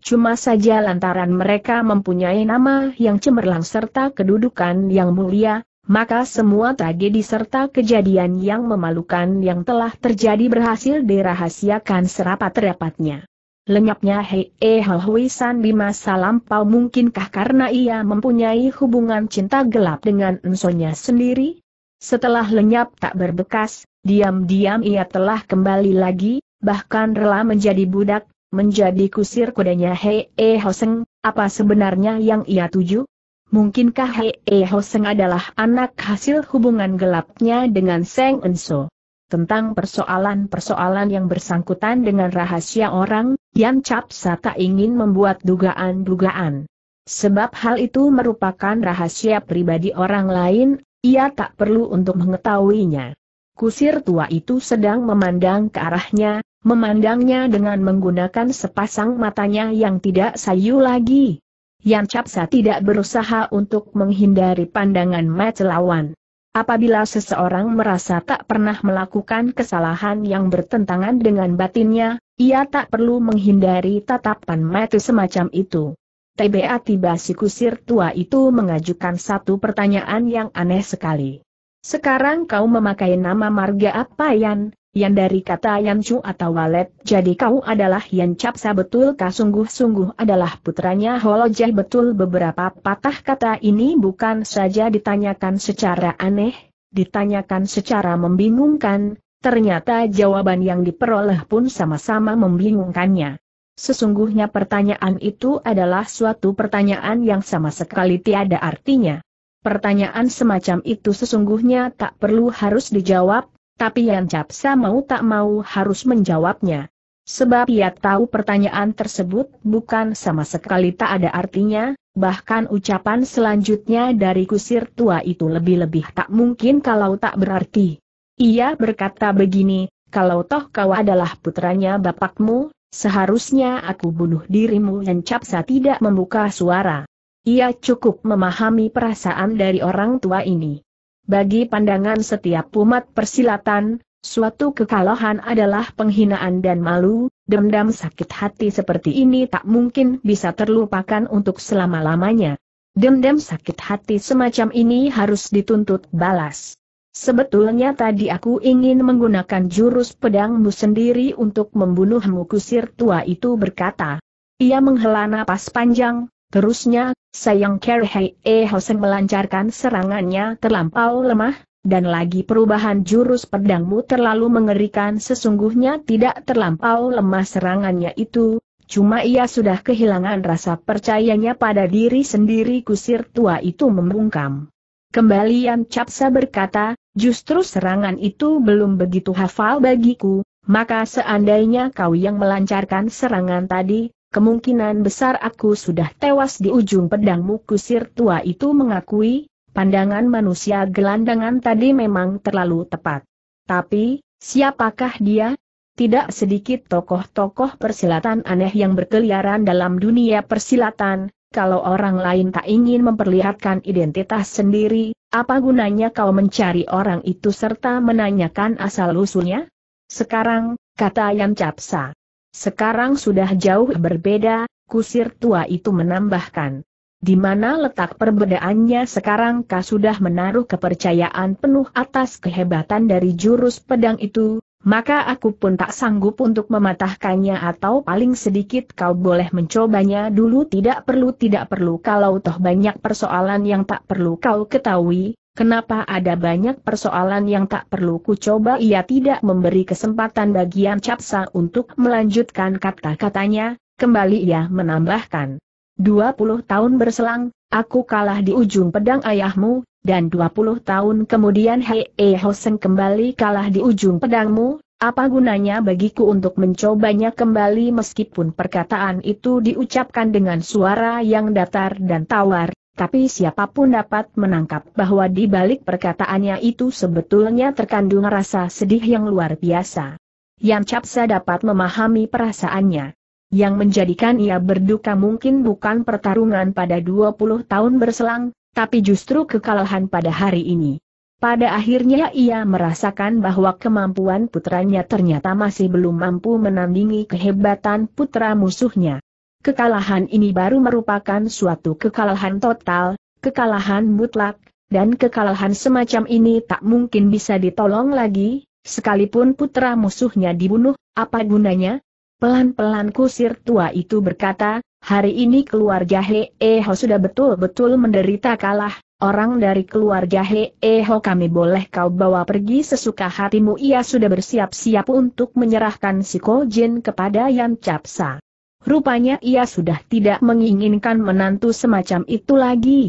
A: Cuma saja lantaran mereka mempunyai nama yang cemerlang serta kedudukan yang mulia, maka semua tragedi serta kejadian yang memalukan yang telah terjadi berhasil dirahasiakan serapat-rapatnya. Lenyapnya Hei E Hui di masa lampau mungkinkah karena ia mempunyai hubungan cinta gelap dengan ensonya sendiri? Setelah lenyap tak berbekas, diam-diam ia telah kembali lagi, bahkan rela menjadi budak, menjadi kusir kudanya Hei E Hoseng, apa sebenarnya yang ia tuju? Mungkinkah Hei E Hoseng adalah anak hasil hubungan gelapnya dengan Seng Enso? Tentang persoalan-persoalan yang bersangkutan dengan rahasia orang, Yan Capsa tak ingin membuat dugaan-dugaan. Sebab hal itu merupakan rahasia pribadi orang lain, ia tak perlu untuk mengetahuinya. Kusir tua itu sedang memandang ke arahnya, memandangnya dengan menggunakan sepasang matanya yang tidak sayu lagi. Yan Capsa tidak berusaha untuk menghindari pandangan mata lawan. Apabila seseorang merasa tak pernah melakukan kesalahan yang bertentangan dengan batinnya, ia tak perlu menghindari tatapan mata semacam itu. TBA tiba si kusir tua itu mengajukan satu pertanyaan yang aneh sekali. Sekarang kau memakai nama marga apa Yan? Yan dari kata Yan Chu atau Walet, jadi kau adalah Yan Capsa betul kah sungguh-sungguh adalah putranya Holojeh betul beberapa patah kata ini bukan saja ditanyakan secara aneh, ditanyakan secara membingungkan, ternyata jawaban yang diperoleh pun sama-sama membingungkannya. Sesungguhnya pertanyaan itu adalah suatu pertanyaan yang sama sekali tiada artinya. Pertanyaan semacam itu sesungguhnya tak perlu harus dijawab, tapi Yan Capsa mau tak mau harus menjawabnya. Sebab ia tahu pertanyaan tersebut bukan sama sekali tak ada artinya, bahkan ucapan selanjutnya dari kusir tua itu lebih-lebih tak mungkin kalau tak berarti. Ia berkata begini, kalau toh kau adalah putranya bapakmu, seharusnya aku bunuh dirimu Yan Capsa tidak membuka suara. Ia cukup memahami perasaan dari orang tua ini. Bagi pandangan setiap umat persilatan, suatu kekalahan adalah penghinaan dan malu, dendam sakit hati seperti ini tak mungkin bisa terlupakan untuk selama-lamanya. Dendam sakit hati semacam ini harus dituntut balas. Sebetulnya tadi aku ingin menggunakan jurus pedangmu sendiri untuk membunuhmu kusir tua itu berkata. Ia menghela napas panjang, Terusnya, sayang E Ehosen melancarkan serangannya terlampau lemah, dan lagi perubahan jurus pedangmu terlalu mengerikan sesungguhnya tidak terlampau lemah serangannya itu, cuma ia sudah kehilangan rasa percayanya pada diri sendiri kusir tua itu membungkam. Kembalian Capsa berkata, justru serangan itu belum begitu hafal bagiku, maka seandainya kau yang melancarkan serangan tadi, kemungkinan besar aku sudah tewas di ujung pedangmu kusir tua itu mengakui, pandangan manusia gelandangan tadi memang terlalu tepat. Tapi, siapakah dia? Tidak sedikit tokoh-tokoh persilatan aneh yang berkeliaran dalam dunia persilatan, kalau orang lain tak ingin memperlihatkan identitas sendiri, apa gunanya kau mencari orang itu serta menanyakan asal-usulnya? Sekarang, kata Yam Capsa. Sekarang sudah jauh berbeda, kusir tua itu menambahkan. Di mana letak perbedaannya sekarang Kau sudah menaruh kepercayaan penuh atas kehebatan dari jurus pedang itu, maka aku pun tak sanggup untuk mematahkannya atau paling sedikit kau boleh mencobanya dulu tidak perlu tidak perlu kalau toh banyak persoalan yang tak perlu kau ketahui, Kenapa ada banyak persoalan yang tak perlu ku coba ia tidak memberi kesempatan bagian Capsa untuk melanjutkan kata-katanya, kembali ia menambahkan. 20 tahun berselang, aku kalah di ujung pedang ayahmu, dan 20 tahun kemudian Hei e Hoseng kembali kalah di ujung pedangmu, apa gunanya bagiku untuk mencobanya kembali meskipun perkataan itu diucapkan dengan suara yang datar dan tawar, tapi siapapun dapat menangkap bahwa di balik perkataannya itu sebetulnya terkandung rasa sedih yang luar biasa. Yang Capsa dapat memahami perasaannya. Yang menjadikan ia berduka mungkin bukan pertarungan pada 20 tahun berselang, tapi justru kekalahan pada hari ini. Pada akhirnya ia merasakan bahwa kemampuan putranya ternyata masih belum mampu menandingi kehebatan putra musuhnya. Kekalahan ini baru merupakan suatu kekalahan total, kekalahan mutlak, dan kekalahan semacam ini tak mungkin bisa ditolong lagi, sekalipun putra musuhnya dibunuh, apa gunanya? Pelan-pelan kusir tua itu berkata, hari ini keluarga He Ho sudah betul-betul menderita kalah, Orang dari keluarga He Ho kami boleh kau bawa pergi sesuka hatimu ia sudah bersiap-siap untuk menyerahkan si Ko kepada Yan Capsa. Rupanya ia sudah tidak menginginkan menantu semacam itu lagi.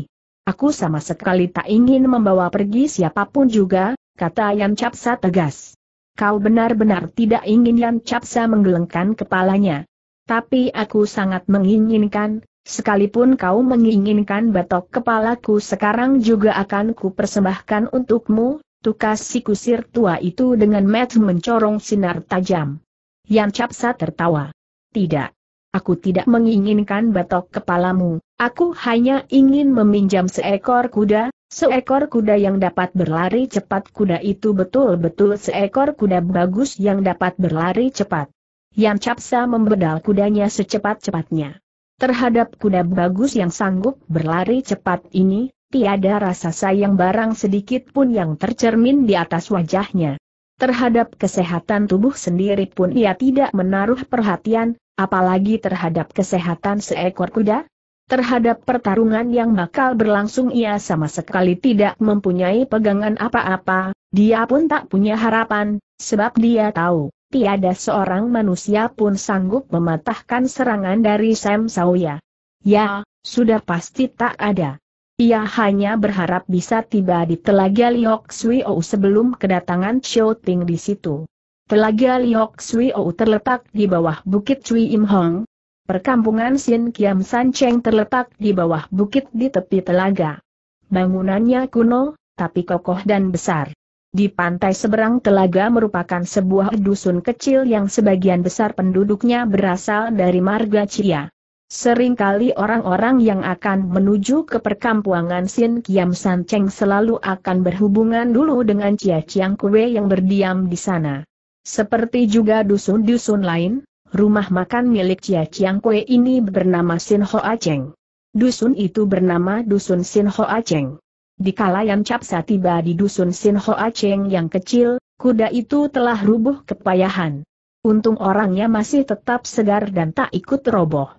A: Aku sama sekali tak ingin membawa pergi siapapun juga, kata Yan Capsa tegas. Kau benar-benar tidak ingin Yan Capsa menggelengkan kepalanya. Tapi aku sangat menginginkan, sekalipun kau menginginkan batok kepalaku sekarang juga akan kupersembahkan untukmu, tukas si kusir tua itu dengan met mencorong sinar tajam. Yan Capsa tertawa. Tidak. Aku tidak menginginkan batok kepalamu, aku hanya ingin meminjam seekor kuda, seekor kuda yang dapat berlari cepat kuda itu betul-betul seekor kuda bagus yang dapat berlari cepat. Yang Capsa membedal kudanya secepat-cepatnya. Terhadap kuda bagus yang sanggup berlari cepat ini, tiada rasa sayang barang sedikit pun yang tercermin di atas wajahnya. Terhadap kesehatan tubuh sendiri pun ia tidak menaruh perhatian, apalagi terhadap kesehatan seekor kuda. Terhadap pertarungan yang bakal berlangsung ia sama sekali tidak mempunyai pegangan apa-apa, dia pun tak punya harapan, sebab dia tahu, tiada seorang manusia pun sanggup mematahkan serangan dari Sam Sawya. Ya, sudah pasti tak ada. Ia hanya berharap bisa tiba di Telaga Liok Sui Ou sebelum kedatangan Chou Ting di situ. Telaga Liok Sui Ou terletak di bawah Bukit Cui Im Hong. Perkampungan Sin Kiam San Cheng terletak di bawah bukit di tepi telaga. Bangunannya kuno, tapi kokoh dan besar. Di pantai seberang telaga merupakan sebuah dusun kecil yang sebagian besar penduduknya berasal dari marga Cia. Seringkali orang-orang yang akan menuju ke perkampungan Sin Kiam San Cheng selalu akan berhubungan dulu dengan Cia Chiang Kue yang berdiam di sana. Seperti juga dusun-dusun lain, rumah makan milik Cia Chiang Kue ini bernama Sin Ho A Cheng. Dusun itu bernama Dusun Sin Ho A Cheng. Di kala yang Capsa tiba di dusun Sin Ho A Cheng yang kecil, kuda itu telah rubuh kepayahan. Untung orangnya masih tetap segar dan tak ikut roboh.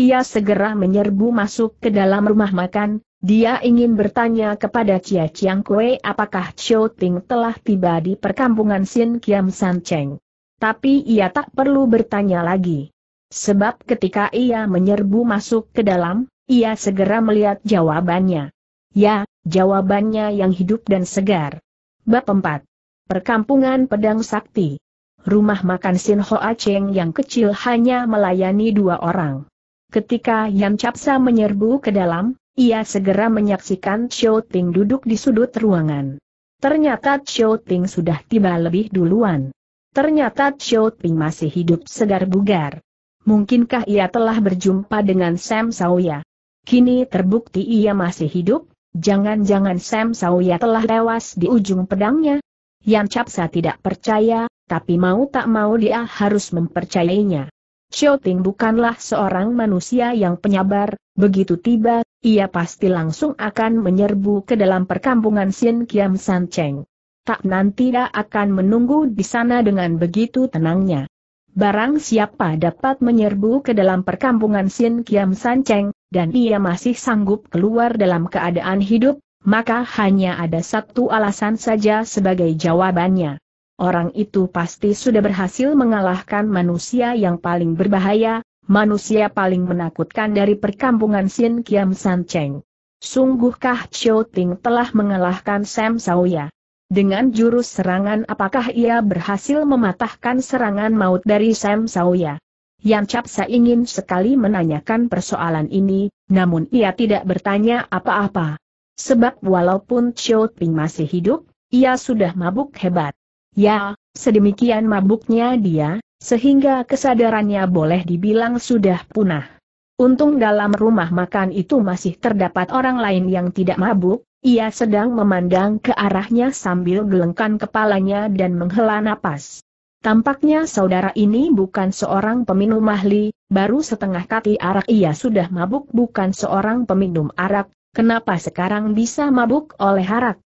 A: Ia segera menyerbu masuk ke dalam rumah makan, dia ingin bertanya kepada Chia Chiang Kue apakah Xiao Ting telah tiba di perkampungan Sin Kiam San Cheng. Tapi ia tak perlu bertanya lagi. Sebab ketika ia menyerbu masuk ke dalam, ia segera melihat jawabannya. Ya, jawabannya yang hidup dan segar. Bab 4. Perkampungan Pedang Sakti. Rumah makan Sin Hoa Cheng yang kecil hanya melayani dua orang. Ketika Yan Capsa menyerbu ke dalam, ia segera menyaksikan Show Ting duduk di sudut ruangan. Ternyata Show Ting sudah tiba lebih duluan. Ternyata Show Ting masih hidup segar bugar. Mungkinkah ia telah berjumpa dengan Sam Sawya? Kini terbukti ia masih hidup, jangan-jangan Sam Sawya telah tewas di ujung pedangnya? Yan Capsa tidak percaya, tapi mau tak mau dia harus mempercayainya. Shouting bukanlah seorang manusia yang penyabar, begitu tiba, ia pasti langsung akan menyerbu ke dalam perkampungan Sin Kiam San Cheng. Tak nanti dia akan menunggu di sana dengan begitu tenangnya. Barang siapa dapat menyerbu ke dalam perkampungan Sin Kiam San Cheng, dan ia masih sanggup keluar dalam keadaan hidup, maka hanya ada satu alasan saja sebagai jawabannya orang itu pasti sudah berhasil mengalahkan manusia yang paling berbahaya, manusia paling menakutkan dari perkampungan Sin Kiam San Cheng. Sungguhkah Chou Ting telah mengalahkan Sam Sauya? Dengan jurus serangan apakah ia berhasil mematahkan serangan maut dari Sam Sauya? Yan Capsa ingin sekali menanyakan persoalan ini, namun ia tidak bertanya apa-apa. Sebab walaupun Chou Ting masih hidup, ia sudah mabuk hebat. Ya, sedemikian mabuknya dia, sehingga kesadarannya boleh dibilang sudah punah. Untung dalam rumah makan itu masih terdapat orang lain yang tidak mabuk, ia sedang memandang ke arahnya sambil gelengkan kepalanya dan menghela napas. Tampaknya saudara ini bukan seorang peminum ahli, baru setengah kati arak ia sudah mabuk bukan seorang peminum arak, kenapa sekarang bisa mabuk oleh arak?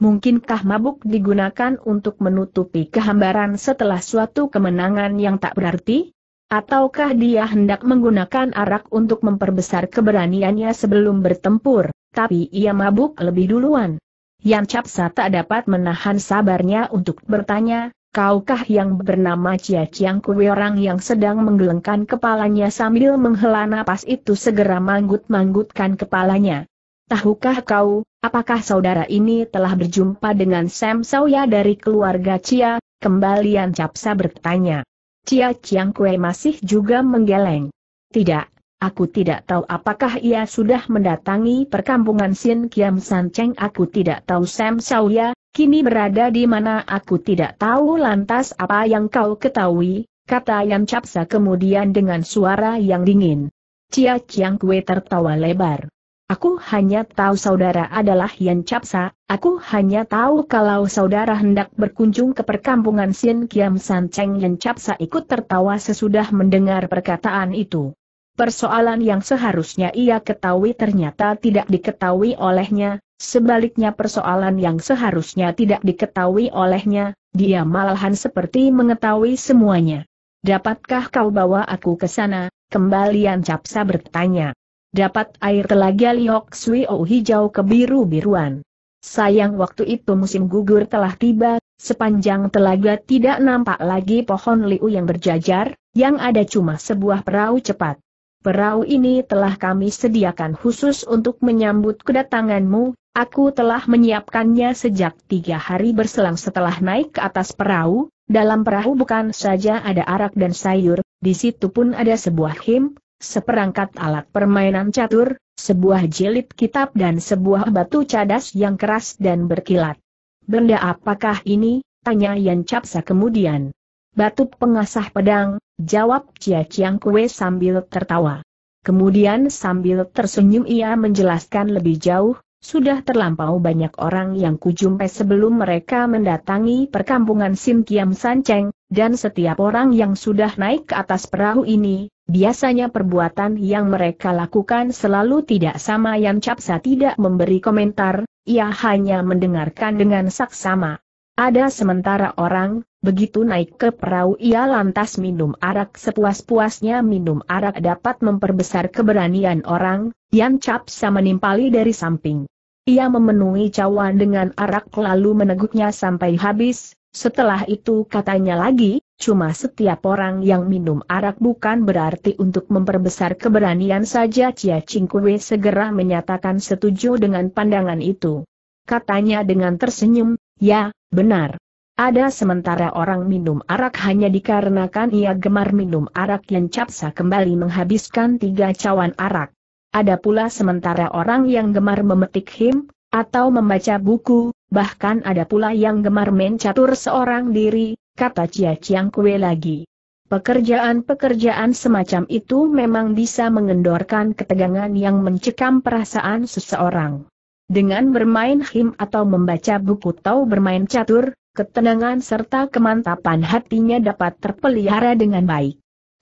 A: Mungkinkah mabuk digunakan untuk menutupi kehambaran setelah suatu kemenangan yang tak berarti? Ataukah dia hendak menggunakan arak untuk memperbesar keberaniannya sebelum bertempur, tapi ia mabuk lebih duluan? Yang Capsa tak dapat menahan sabarnya untuk bertanya, kaukah yang bernama Cia Chiang Kui orang yang sedang menggelengkan kepalanya sambil menghela napas itu segera manggut-manggutkan kepalanya? Tahukah kau, Apakah saudara ini telah berjumpa dengan Sam Sawya dari keluarga Cia? Kembalian Capsa bertanya. Cia Chiang Kue masih juga menggeleng. Tidak, aku tidak tahu apakah ia sudah mendatangi perkampungan Sin Kiam San Cheng. Aku tidak tahu Sam Sawya, kini berada di mana aku tidak tahu lantas apa yang kau ketahui, kata Yan Capsa kemudian dengan suara yang dingin. Cia Chiang Kue tertawa lebar. Aku hanya tahu saudara adalah Yan Capsa, aku hanya tahu kalau saudara hendak berkunjung ke perkampungan Sin Kiam San Cheng Yan Capsa ikut tertawa sesudah mendengar perkataan itu. Persoalan yang seharusnya ia ketahui ternyata tidak diketahui olehnya, sebaliknya persoalan yang seharusnya tidak diketahui olehnya, dia malahan seperti mengetahui semuanya. Dapatkah kau bawa aku ke sana? Kembalian Capsa bertanya. Dapat air telaga Liok Sui Oh hijau kebiru-biruan. Sayang waktu itu musim gugur telah tiba, sepanjang telaga tidak nampak lagi pohon liu yang berjajar, yang ada cuma sebuah perahu cepat. Perahu ini telah kami sediakan khusus untuk menyambut kedatanganmu, aku telah menyiapkannya sejak tiga hari berselang setelah naik ke atas perahu, dalam perahu bukan saja ada arak dan sayur, di situ pun ada sebuah him, seperangkat alat permainan catur, sebuah jilid kitab dan sebuah batu cadas yang keras dan berkilat. Benda apakah ini? Tanya Yan Capsa kemudian. Batu pengasah pedang, jawab Cia Chiang Kue sambil tertawa. Kemudian sambil tersenyum ia menjelaskan lebih jauh, sudah terlampau banyak orang yang kujumpai sebelum mereka mendatangi perkampungan Sim Kiam Sanceng, dan setiap orang yang sudah naik ke atas perahu ini, Biasanya perbuatan yang mereka lakukan selalu tidak sama Yan Capsa tidak memberi komentar, ia hanya mendengarkan dengan saksama. Ada sementara orang, begitu naik ke perahu ia lantas minum arak sepuas-puasnya minum arak dapat memperbesar keberanian orang, Yan Capsa menimpali dari samping. Ia memenuhi cawan dengan arak lalu meneguknya sampai habis, setelah itu katanya lagi, Cuma setiap orang yang minum arak bukan berarti untuk memperbesar keberanian saja Cia Cingkwe segera menyatakan setuju dengan pandangan itu. Katanya dengan tersenyum, ya, benar. Ada sementara orang minum arak hanya dikarenakan ia gemar minum arak yang capsa kembali menghabiskan tiga cawan arak. Ada pula sementara orang yang gemar memetik him, atau membaca buku, bahkan ada pula yang gemar mencatur seorang diri, kata Cia Chiang Kue lagi. Pekerjaan-pekerjaan semacam itu memang bisa mengendorkan ketegangan yang mencekam perasaan seseorang. Dengan bermain him atau membaca buku atau bermain catur, ketenangan serta kemantapan hatinya dapat terpelihara dengan baik.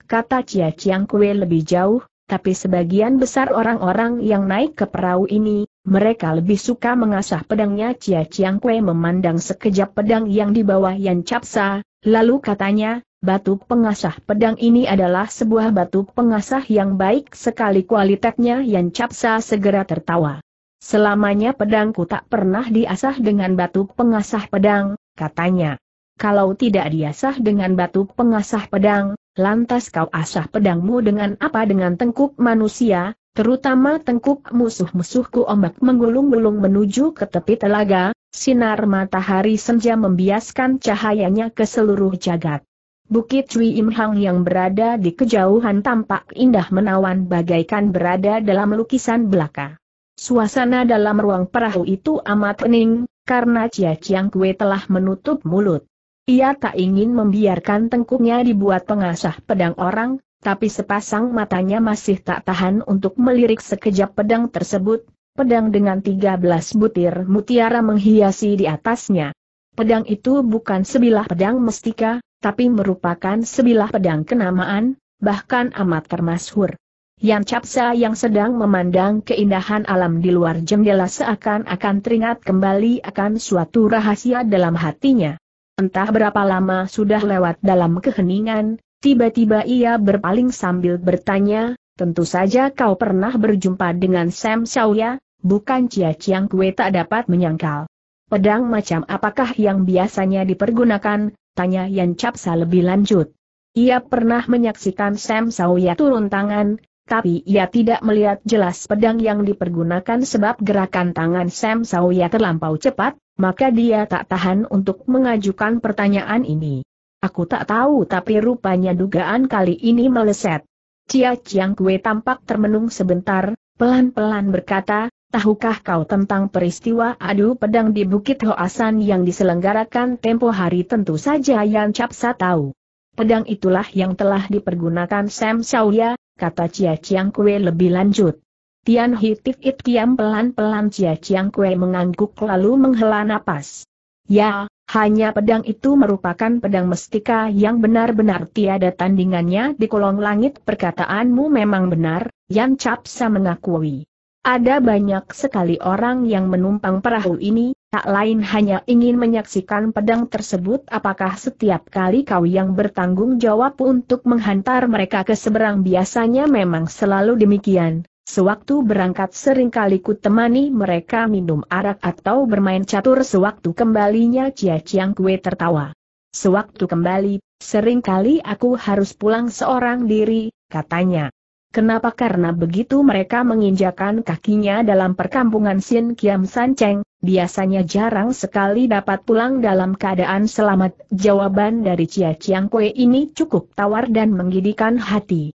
A: Kata Cia Chiang Kue lebih jauh, tapi sebagian besar orang-orang yang naik ke perahu ini, mereka lebih suka mengasah pedangnya Cia Chiang Kue memandang sekejap pedang yang di bawah Yan Capsa, lalu katanya, batuk pengasah pedang ini adalah sebuah batuk pengasah yang baik sekali kualitasnya Yan Capsa segera tertawa. Selamanya pedangku tak pernah diasah dengan batuk pengasah pedang, katanya. Kalau tidak diasah dengan batuk pengasah pedang, lantas kau asah pedangmu dengan apa dengan tengkuk manusia, terutama tengkuk musuh-musuhku ombak menggulung-gulung menuju ke tepi telaga, sinar matahari senja membiaskan cahayanya ke seluruh jagat. Bukit Cui Im yang berada di kejauhan tampak indah menawan bagaikan berada dalam lukisan belaka. Suasana dalam ruang perahu itu amat hening, karena Cia Chiang Kue telah menutup mulut. Ia tak ingin membiarkan tengkuknya dibuat pengasah pedang orang, tapi sepasang matanya masih tak tahan untuk melirik sekejap pedang tersebut, pedang dengan 13 butir mutiara menghiasi di atasnya. Pedang itu bukan sebilah pedang mestika, tapi merupakan sebilah pedang kenamaan, bahkan amat termasyhur. Yang Capsa yang sedang memandang keindahan alam di luar jendela seakan-akan teringat kembali akan suatu rahasia dalam hatinya. Entah berapa lama sudah lewat dalam keheningan, tiba-tiba ia berpaling sambil bertanya, tentu saja kau pernah berjumpa dengan Sam Shauya, bukan Cia Chiang Kue tak dapat menyangkal. Pedang macam apakah yang biasanya dipergunakan, tanya Yan Capsa lebih lanjut. Ia pernah menyaksikan Sam Sawya turun tangan, tapi ia tidak melihat jelas pedang yang dipergunakan sebab gerakan tangan Sam Sawya terlampau cepat, maka dia tak tahan untuk mengajukan pertanyaan ini. Aku tak tahu tapi rupanya dugaan kali ini meleset. Cia Chiang Kue tampak termenung sebentar, pelan-pelan berkata, tahukah kau tentang peristiwa adu pedang di Bukit Hoasan yang diselenggarakan tempo hari tentu saja Yan Capsa tahu. Pedang itulah yang telah dipergunakan Sam Shaoya, kata Cia Chiang Kue lebih lanjut. Tian Hitif It Kiam pelan-pelan Jia Chiang Kue mengangguk lalu menghela napas. Ya, hanya pedang itu merupakan pedang mestika yang benar-benar tiada tandingannya di kolong langit perkataanmu memang benar, Yan Capsa mengakui. Ada banyak sekali orang yang menumpang perahu ini, tak lain hanya ingin menyaksikan pedang tersebut apakah setiap kali kau yang bertanggung jawab untuk menghantar mereka ke seberang biasanya memang selalu demikian, Sewaktu berangkat seringkali ku temani mereka minum arak atau bermain catur sewaktu kembalinya Cia Chiang Kue tertawa. Sewaktu kembali, seringkali aku harus pulang seorang diri, katanya. Kenapa karena begitu mereka menginjakan kakinya dalam perkampungan Sin Kiam San Cheng, biasanya jarang sekali dapat pulang dalam keadaan selamat. Jawaban dari Cia Chiang Kue ini cukup tawar dan menggidikan hati.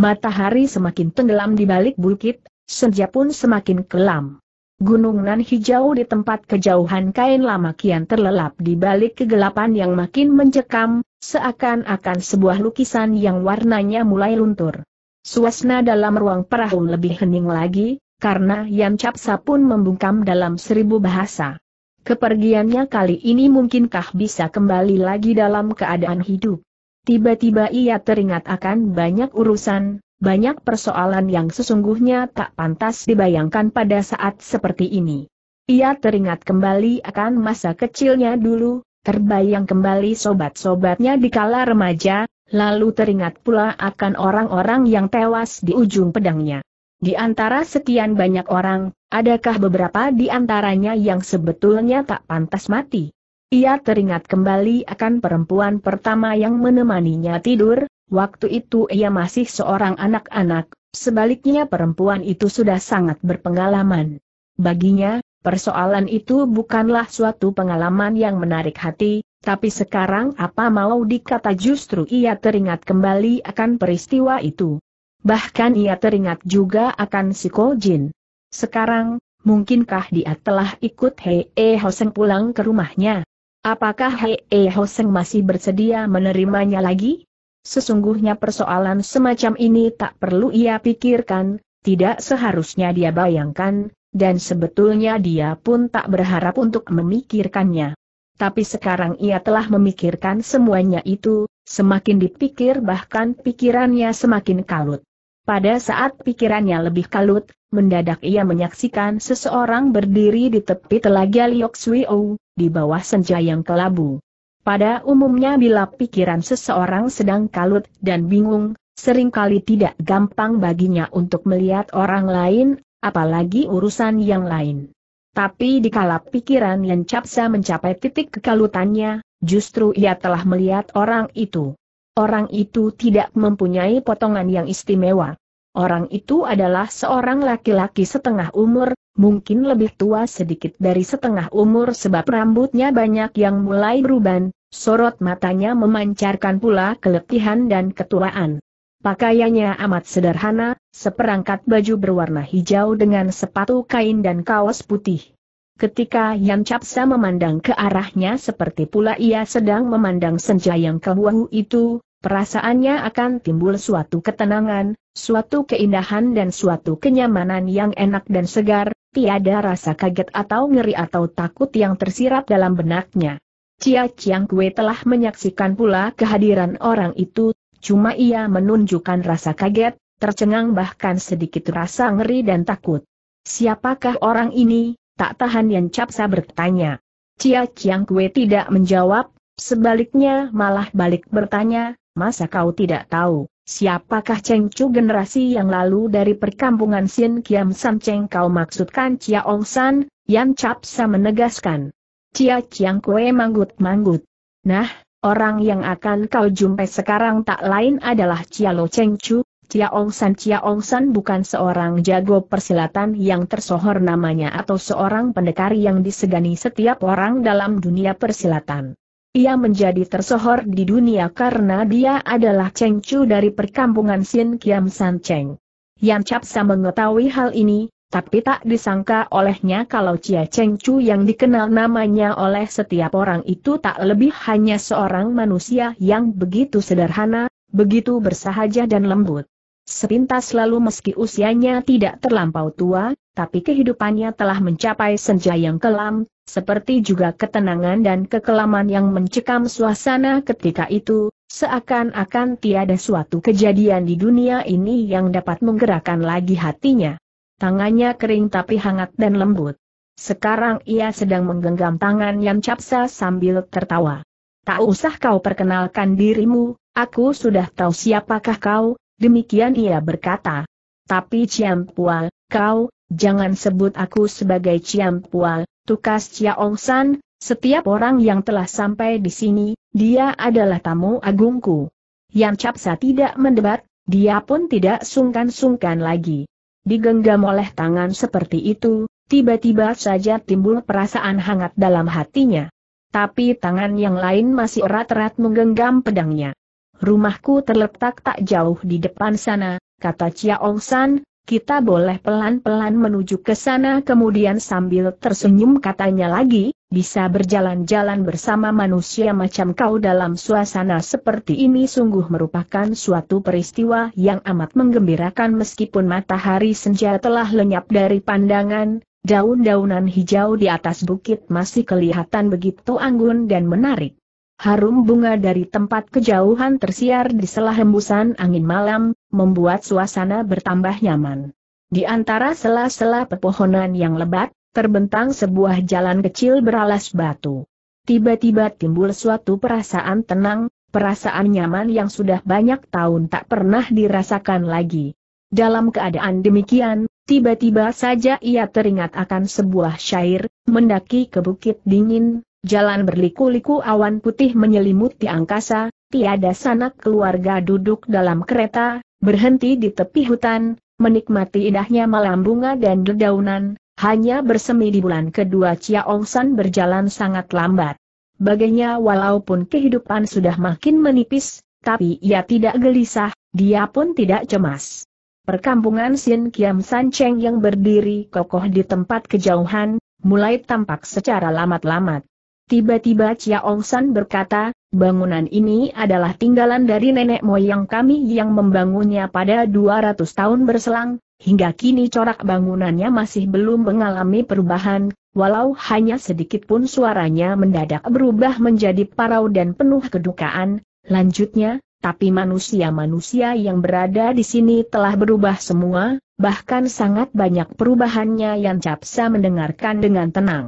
A: Matahari semakin tenggelam di balik bukit, senja pun semakin kelam. Gunung nan hijau di tempat kejauhan kain lama kian terlelap di balik kegelapan yang makin mencekam, seakan-akan sebuah lukisan yang warnanya mulai luntur. Suasana dalam ruang perahu lebih hening lagi, karena Yan Capsa pun membungkam dalam seribu bahasa. Kepergiannya kali ini mungkinkah bisa kembali lagi dalam keadaan hidup? Tiba-tiba ia teringat akan banyak urusan, banyak persoalan yang sesungguhnya tak pantas dibayangkan pada saat seperti ini. Ia teringat kembali akan masa kecilnya dulu, terbayang kembali sobat-sobatnya di kala remaja, lalu teringat pula akan orang-orang yang tewas di ujung pedangnya. Di antara sekian banyak orang, adakah beberapa di antaranya yang sebetulnya tak pantas mati? Ia teringat kembali akan perempuan pertama yang menemaninya tidur, waktu itu ia masih seorang anak-anak, sebaliknya perempuan itu sudah sangat berpengalaman. Baginya, persoalan itu bukanlah suatu pengalaman yang menarik hati, tapi sekarang apa mau dikata justru ia teringat kembali akan peristiwa itu. Bahkan ia teringat juga akan si Kojin. Sekarang, mungkinkah dia telah ikut Hei e Hoseng pulang ke rumahnya? Apakah Hei eh, Hoseng masih bersedia menerimanya lagi? Sesungguhnya persoalan semacam ini tak perlu ia pikirkan, tidak seharusnya dia bayangkan, dan sebetulnya dia pun tak berharap untuk memikirkannya. Tapi sekarang ia telah memikirkan semuanya itu, semakin dipikir bahkan pikirannya semakin kalut. Pada saat pikirannya lebih kalut, mendadak ia menyaksikan seseorang berdiri di tepi telaga Liok Suiou, di bawah senja yang kelabu. Pada umumnya bila pikiran seseorang sedang kalut dan bingung, seringkali tidak gampang baginya untuk melihat orang lain, apalagi urusan yang lain. Tapi di dikala pikiran yang capsa mencapai titik kekalutannya, justru ia telah melihat orang itu. Orang itu tidak mempunyai potongan yang istimewa. Orang itu adalah seorang laki-laki setengah umur, mungkin lebih tua sedikit dari setengah umur sebab rambutnya banyak yang mulai beruban, sorot matanya memancarkan pula keletihan dan ketuaan. Pakaiannya amat sederhana, seperangkat baju berwarna hijau dengan sepatu kain dan kaos putih. Ketika Yan Capsa memandang ke arahnya seperti pula ia sedang memandang senja yang kehuahu itu, perasaannya akan timbul suatu ketenangan, suatu keindahan dan suatu kenyamanan yang enak dan segar, tiada rasa kaget atau ngeri atau takut yang tersirat dalam benaknya. Cia Chiang Kue telah menyaksikan pula kehadiran orang itu, cuma ia menunjukkan rasa kaget, tercengang bahkan sedikit rasa ngeri dan takut. Siapakah orang ini, Tak tahan Yan Capsa bertanya. Cia Chiang Kue tidak menjawab, sebaliknya malah balik bertanya, masa kau tidak tahu, siapakah Cheng Chu generasi yang lalu dari perkampungan Sin Kiam San Cheng kau maksudkan Cia Ong San, Yan Capsa menegaskan. Cia Chiang Kue manggut-manggut. Nah, Orang yang akan kau jumpai sekarang tak lain adalah Cia Lo Cheng Chu, Ong San Ong San bukan seorang jago persilatan yang tersohor namanya atau seorang pendekar yang disegani setiap orang dalam dunia persilatan. Ia menjadi tersohor di dunia karena dia adalah Cheng Chu dari perkampungan Sin Kiam San Cheng. Yan Capsa mengetahui hal ini, tapi tak disangka olehnya kalau Cia Cheng Chu yang dikenal namanya oleh setiap orang itu tak lebih hanya seorang manusia yang begitu sederhana, begitu bersahaja dan lembut. Sepintas lalu meski usianya tidak terlampau tua, tapi kehidupannya telah mencapai senja yang kelam, seperti juga ketenangan dan kekelaman yang mencekam suasana ketika itu, seakan-akan tiada suatu kejadian di dunia ini yang dapat menggerakkan lagi hatinya. Tangannya kering tapi hangat dan lembut. Sekarang ia sedang menggenggam tangan Yam Capsa sambil tertawa. Tak usah kau perkenalkan dirimu, aku sudah tahu siapakah kau, Demikian ia berkata. Tapi Ciampua, kau, jangan sebut aku sebagai Ciampua, tukas Ciaong San, setiap orang yang telah sampai di sini, dia adalah tamu agungku. Yang Capsa tidak mendebat, dia pun tidak sungkan-sungkan lagi. Digenggam oleh tangan seperti itu, tiba-tiba saja timbul perasaan hangat dalam hatinya. Tapi tangan yang lain masih erat-erat menggenggam pedangnya. Rumahku terletak tak jauh di depan sana, kata Chia Ong San, kita boleh pelan-pelan menuju ke sana kemudian sambil tersenyum katanya lagi, bisa berjalan-jalan bersama manusia macam kau dalam suasana seperti ini sungguh merupakan suatu peristiwa yang amat menggembirakan meskipun matahari senja telah lenyap dari pandangan, daun-daunan hijau di atas bukit masih kelihatan begitu anggun dan menarik. Harum bunga dari tempat kejauhan tersiar di selah hembusan angin malam, membuat suasana bertambah nyaman. Di antara sela-sela pepohonan yang lebat, terbentang sebuah jalan kecil beralas batu. Tiba-tiba timbul suatu perasaan tenang, perasaan nyaman yang sudah banyak tahun tak pernah dirasakan lagi. Dalam keadaan demikian, tiba-tiba saja ia teringat akan sebuah syair, mendaki ke bukit dingin, Jalan berliku-liku awan putih menyelimuti angkasa, tiada sanak keluarga duduk dalam kereta, berhenti di tepi hutan, menikmati indahnya malam bunga dan dedaunan, hanya bersemi di bulan kedua Ong San berjalan sangat lambat. Baginya walaupun kehidupan sudah makin menipis, tapi ia tidak gelisah, dia pun tidak cemas. Perkampungan Sin Kiam San Cheng yang berdiri kokoh di tempat kejauhan, mulai tampak secara lamat-lamat. Tiba-tiba Chia Ong San berkata, bangunan ini adalah tinggalan dari nenek moyang kami yang membangunnya pada 200 tahun berselang, hingga kini corak bangunannya masih belum mengalami perubahan, walau hanya sedikit pun suaranya mendadak berubah menjadi parau dan penuh kedukaan, lanjutnya, tapi manusia-manusia yang berada di sini telah berubah semua, bahkan sangat banyak perubahannya yang Capsa mendengarkan dengan tenang.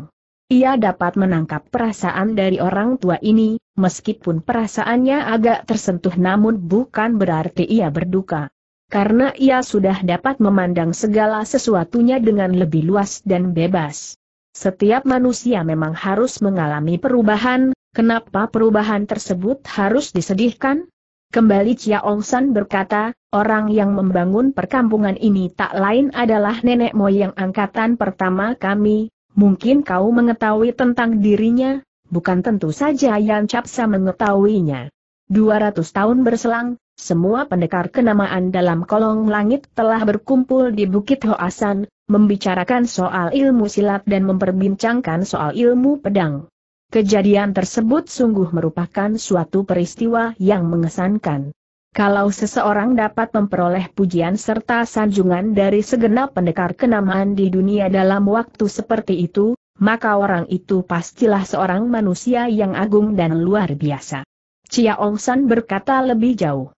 A: Ia dapat menangkap perasaan dari orang tua ini, meskipun perasaannya agak tersentuh namun bukan berarti ia berduka. Karena ia sudah dapat memandang segala sesuatunya dengan lebih luas dan bebas. Setiap manusia memang harus mengalami perubahan, kenapa perubahan tersebut harus disedihkan? Kembali Chia Ong San berkata, orang yang membangun perkampungan ini tak lain adalah nenek moyang angkatan pertama kami, Mungkin kau mengetahui tentang dirinya, bukan tentu saja Yan Capsa mengetahuinya. 200 tahun berselang, semua pendekar kenamaan dalam kolong langit telah berkumpul di Bukit Hoasan, membicarakan soal ilmu silat dan memperbincangkan soal ilmu pedang. Kejadian tersebut sungguh merupakan suatu peristiwa yang mengesankan. Kalau seseorang dapat memperoleh pujian serta sanjungan dari segenap pendekar kenamaan di dunia dalam waktu seperti itu, maka orang itu pastilah seorang manusia yang agung dan luar biasa. Chia Ong San berkata lebih jauh.